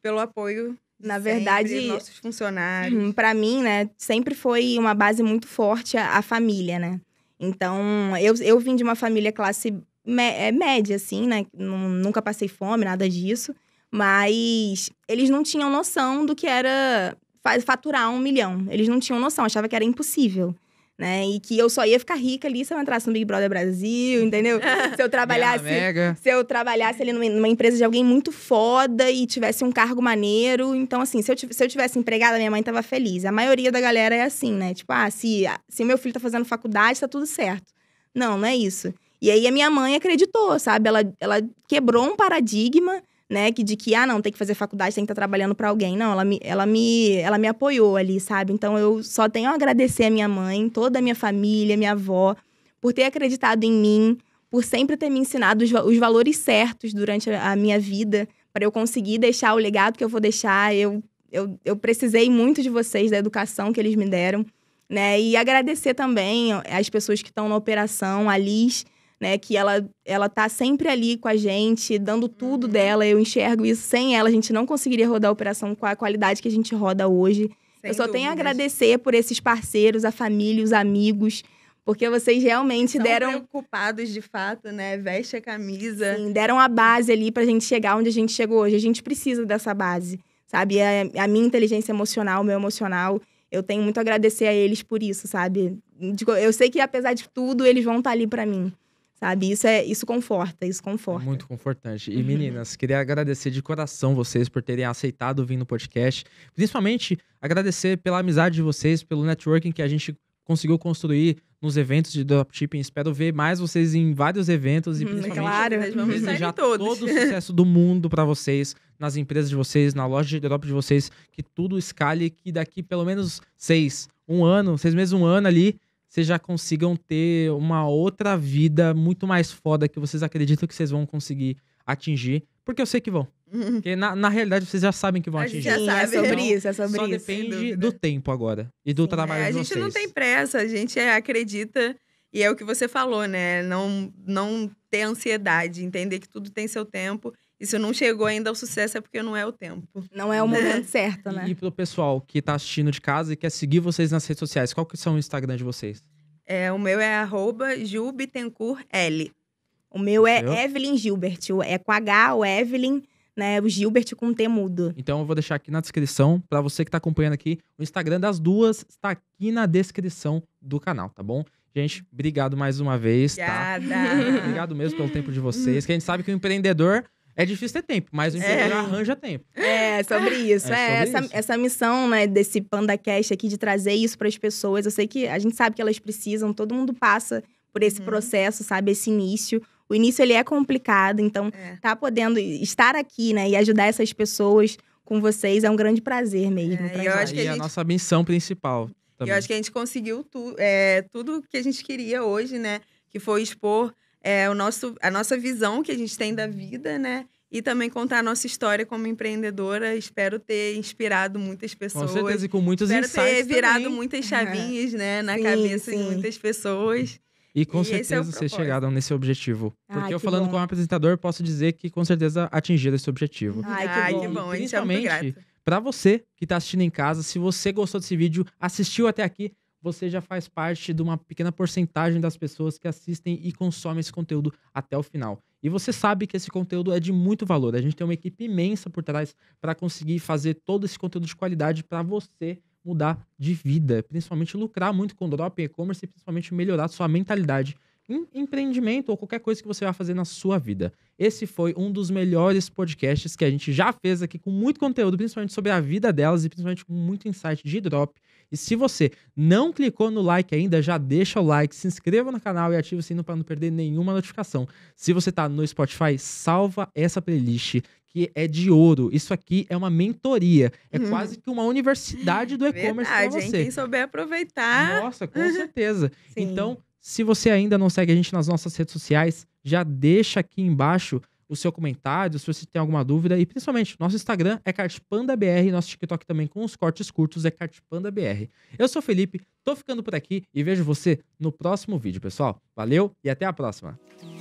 A: pelo apoio na verdade, sempre, nossos
C: funcionários. Uhum, Para mim, né, sempre foi uma base muito forte a, a família, né? Então, eu, eu vim de uma família classe é média, assim, né? Nunca passei fome, nada disso. Mas eles não tinham noção do que era faturar um milhão. Eles não tinham noção, achava que era impossível. Né? E que eu só ia ficar rica ali se eu entrasse no Big Brother Brasil, entendeu? se eu *laughs* trabalhasse. se eu trabalhasse ali numa empresa de alguém muito foda e tivesse um cargo maneiro. Então, assim, se eu, se eu tivesse empregada, minha mãe tava feliz. A maioria da galera é assim, né? Tipo, ah, se, se meu filho tá fazendo faculdade, tá tudo certo. Não, não é isso. E aí a minha mãe acreditou, sabe? Ela, ela quebrou um paradigma, né? Que de que, ah, não, tem que fazer faculdade, tem que estar tá trabalhando para alguém. Não, ela me, ela, me, ela me apoiou ali, sabe? Então eu só tenho a agradecer a minha mãe, toda a minha família, minha avó, por ter acreditado em mim, por sempre ter me ensinado os, os valores certos durante a, a minha vida, para eu conseguir deixar o legado que eu vou deixar. Eu, eu, eu precisei muito de vocês, da educação que eles me deram. Né? E agradecer também as pessoas que estão na operação, a Liz, né? Que ela, ela tá sempre ali com a gente, dando tudo uhum. dela. Eu enxergo isso. Sem ela, a gente não conseguiria rodar a operação com a qualidade que a gente roda hoje. Sem eu só dúvidas. tenho a agradecer por esses parceiros, a família, os amigos. Porque vocês realmente São deram.
A: preocupados de fato, né? Veste a camisa. Sim, deram
C: a base ali pra gente chegar onde a gente chegou hoje. A gente precisa dessa base, sabe? A, é, a minha inteligência emocional, o meu emocional. Eu tenho muito a agradecer a eles por isso, sabe? Eu sei que apesar de tudo, eles vão estar tá ali para mim sabe? Isso é isso conforta, isso conforta.
B: É muito confortante. E uhum. meninas, queria agradecer de coração vocês por terem aceitado vir no podcast, principalmente agradecer pela amizade de vocês, pelo networking que a gente conseguiu construir nos eventos de dropshipping. Espero ver mais vocês em vários eventos e uhum, principalmente claro, vamos desejar todos. todo o sucesso do mundo para vocês, nas empresas de vocês, na loja de drop de vocês, que tudo escale, que daqui pelo menos seis, um ano, seis meses, um ano ali, vocês já consigam ter uma outra vida muito mais foda que vocês acreditam que vocês vão conseguir atingir. Porque eu sei que vão. Uhum. Porque na, na realidade vocês já sabem que vão a atingir. A gente já é sabe. é sobre né? isso, é sobre só isso. depende do tempo agora e do Sim, trabalho é, de vocês. A gente não tem
A: pressa, a gente é, acredita. E é o que você falou, né? Não, não ter ansiedade, entender que tudo tem seu tempo isso não chegou ainda ao sucesso é porque não é o tempo. Não é o *laughs* né? momento certo, né? E
B: pro pessoal que tá assistindo de casa e quer seguir vocês nas redes sociais, qual que são o Instagram de vocês?
A: É, o meu é arroba
C: O meu é Entendeu? Evelyn Gilbert. É com H, o Evelyn, né? O Gilbert com T mudo.
B: Então eu vou deixar aqui na descrição, para você que tá acompanhando aqui, o Instagram das duas está aqui na descrição do canal, tá bom? Gente, obrigado mais uma vez, tá? Obrigada. obrigado mesmo pelo tempo de vocês. Que a gente sabe que o empreendedor é difícil ter tempo, mas o empreendedor é. arranja tempo.
C: É, sobre é isso. É, é sobre essa, isso. essa missão, né, desse PandaCast aqui, de trazer isso para as pessoas. Eu sei que a gente sabe que elas precisam, todo mundo passa por esse uhum. processo, sabe? Esse início. O início, ele é complicado, então é. tá podendo estar aqui, né, e ajudar essas pessoas com vocês é um grande prazer mesmo. É, eu acho
B: que a, gente... a nossa missão principal. Também. Eu acho que a gente
A: conseguiu tu, é, tudo que a gente queria hoje, né, que foi expor é, o nosso, a nossa visão que a gente tem da vida, né? E também contar a nossa história como empreendedora. Espero ter inspirado muitas pessoas. Com certeza, e com muitos Espero insights Espero ter virado também. muitas *laughs* chavinhas, uhum. né? Na sim, cabeça sim. de muitas pessoas. E com e é certeza é vocês chegaram
B: nesse objetivo. Ah, Porque Ai, eu falando bom. como apresentador, posso dizer que com certeza atingiram esse objetivo. Ai, que Ai, bom. Que bom. É principalmente é para você que está assistindo em casa, se você gostou desse vídeo, assistiu até aqui, você já faz parte de uma pequena porcentagem das pessoas que assistem e consomem esse conteúdo até o final. E você sabe que esse conteúdo é de muito valor. A gente tem uma equipe imensa por trás para conseguir fazer todo esse conteúdo de qualidade para você mudar de vida, principalmente lucrar muito com drop e-commerce e principalmente melhorar sua mentalidade em empreendimento ou qualquer coisa que você vai fazer na sua vida. Esse foi um dos melhores podcasts que a gente já fez aqui, com muito conteúdo, principalmente sobre a vida delas e principalmente com muito insight de drop. E se você não clicou no like ainda, já deixa o like, se inscreva no canal e ative o sino para não perder nenhuma notificação. Se você está no Spotify, salva essa playlist que é de ouro. Isso aqui é uma mentoria. É hum. quase que uma universidade do e-commerce para você. Hein? Quem souber aproveitar. Nossa, com *laughs* certeza. Sim. Então, se você ainda não segue a gente nas nossas redes sociais, já deixa aqui embaixo o seu comentário, se você tem alguma dúvida. E principalmente, nosso Instagram é CartpandaBR, nosso TikTok também com os cortes curtos é CartpandaBR. Eu sou o Felipe, tô ficando por aqui e vejo você no próximo vídeo, pessoal. Valeu e até a próxima!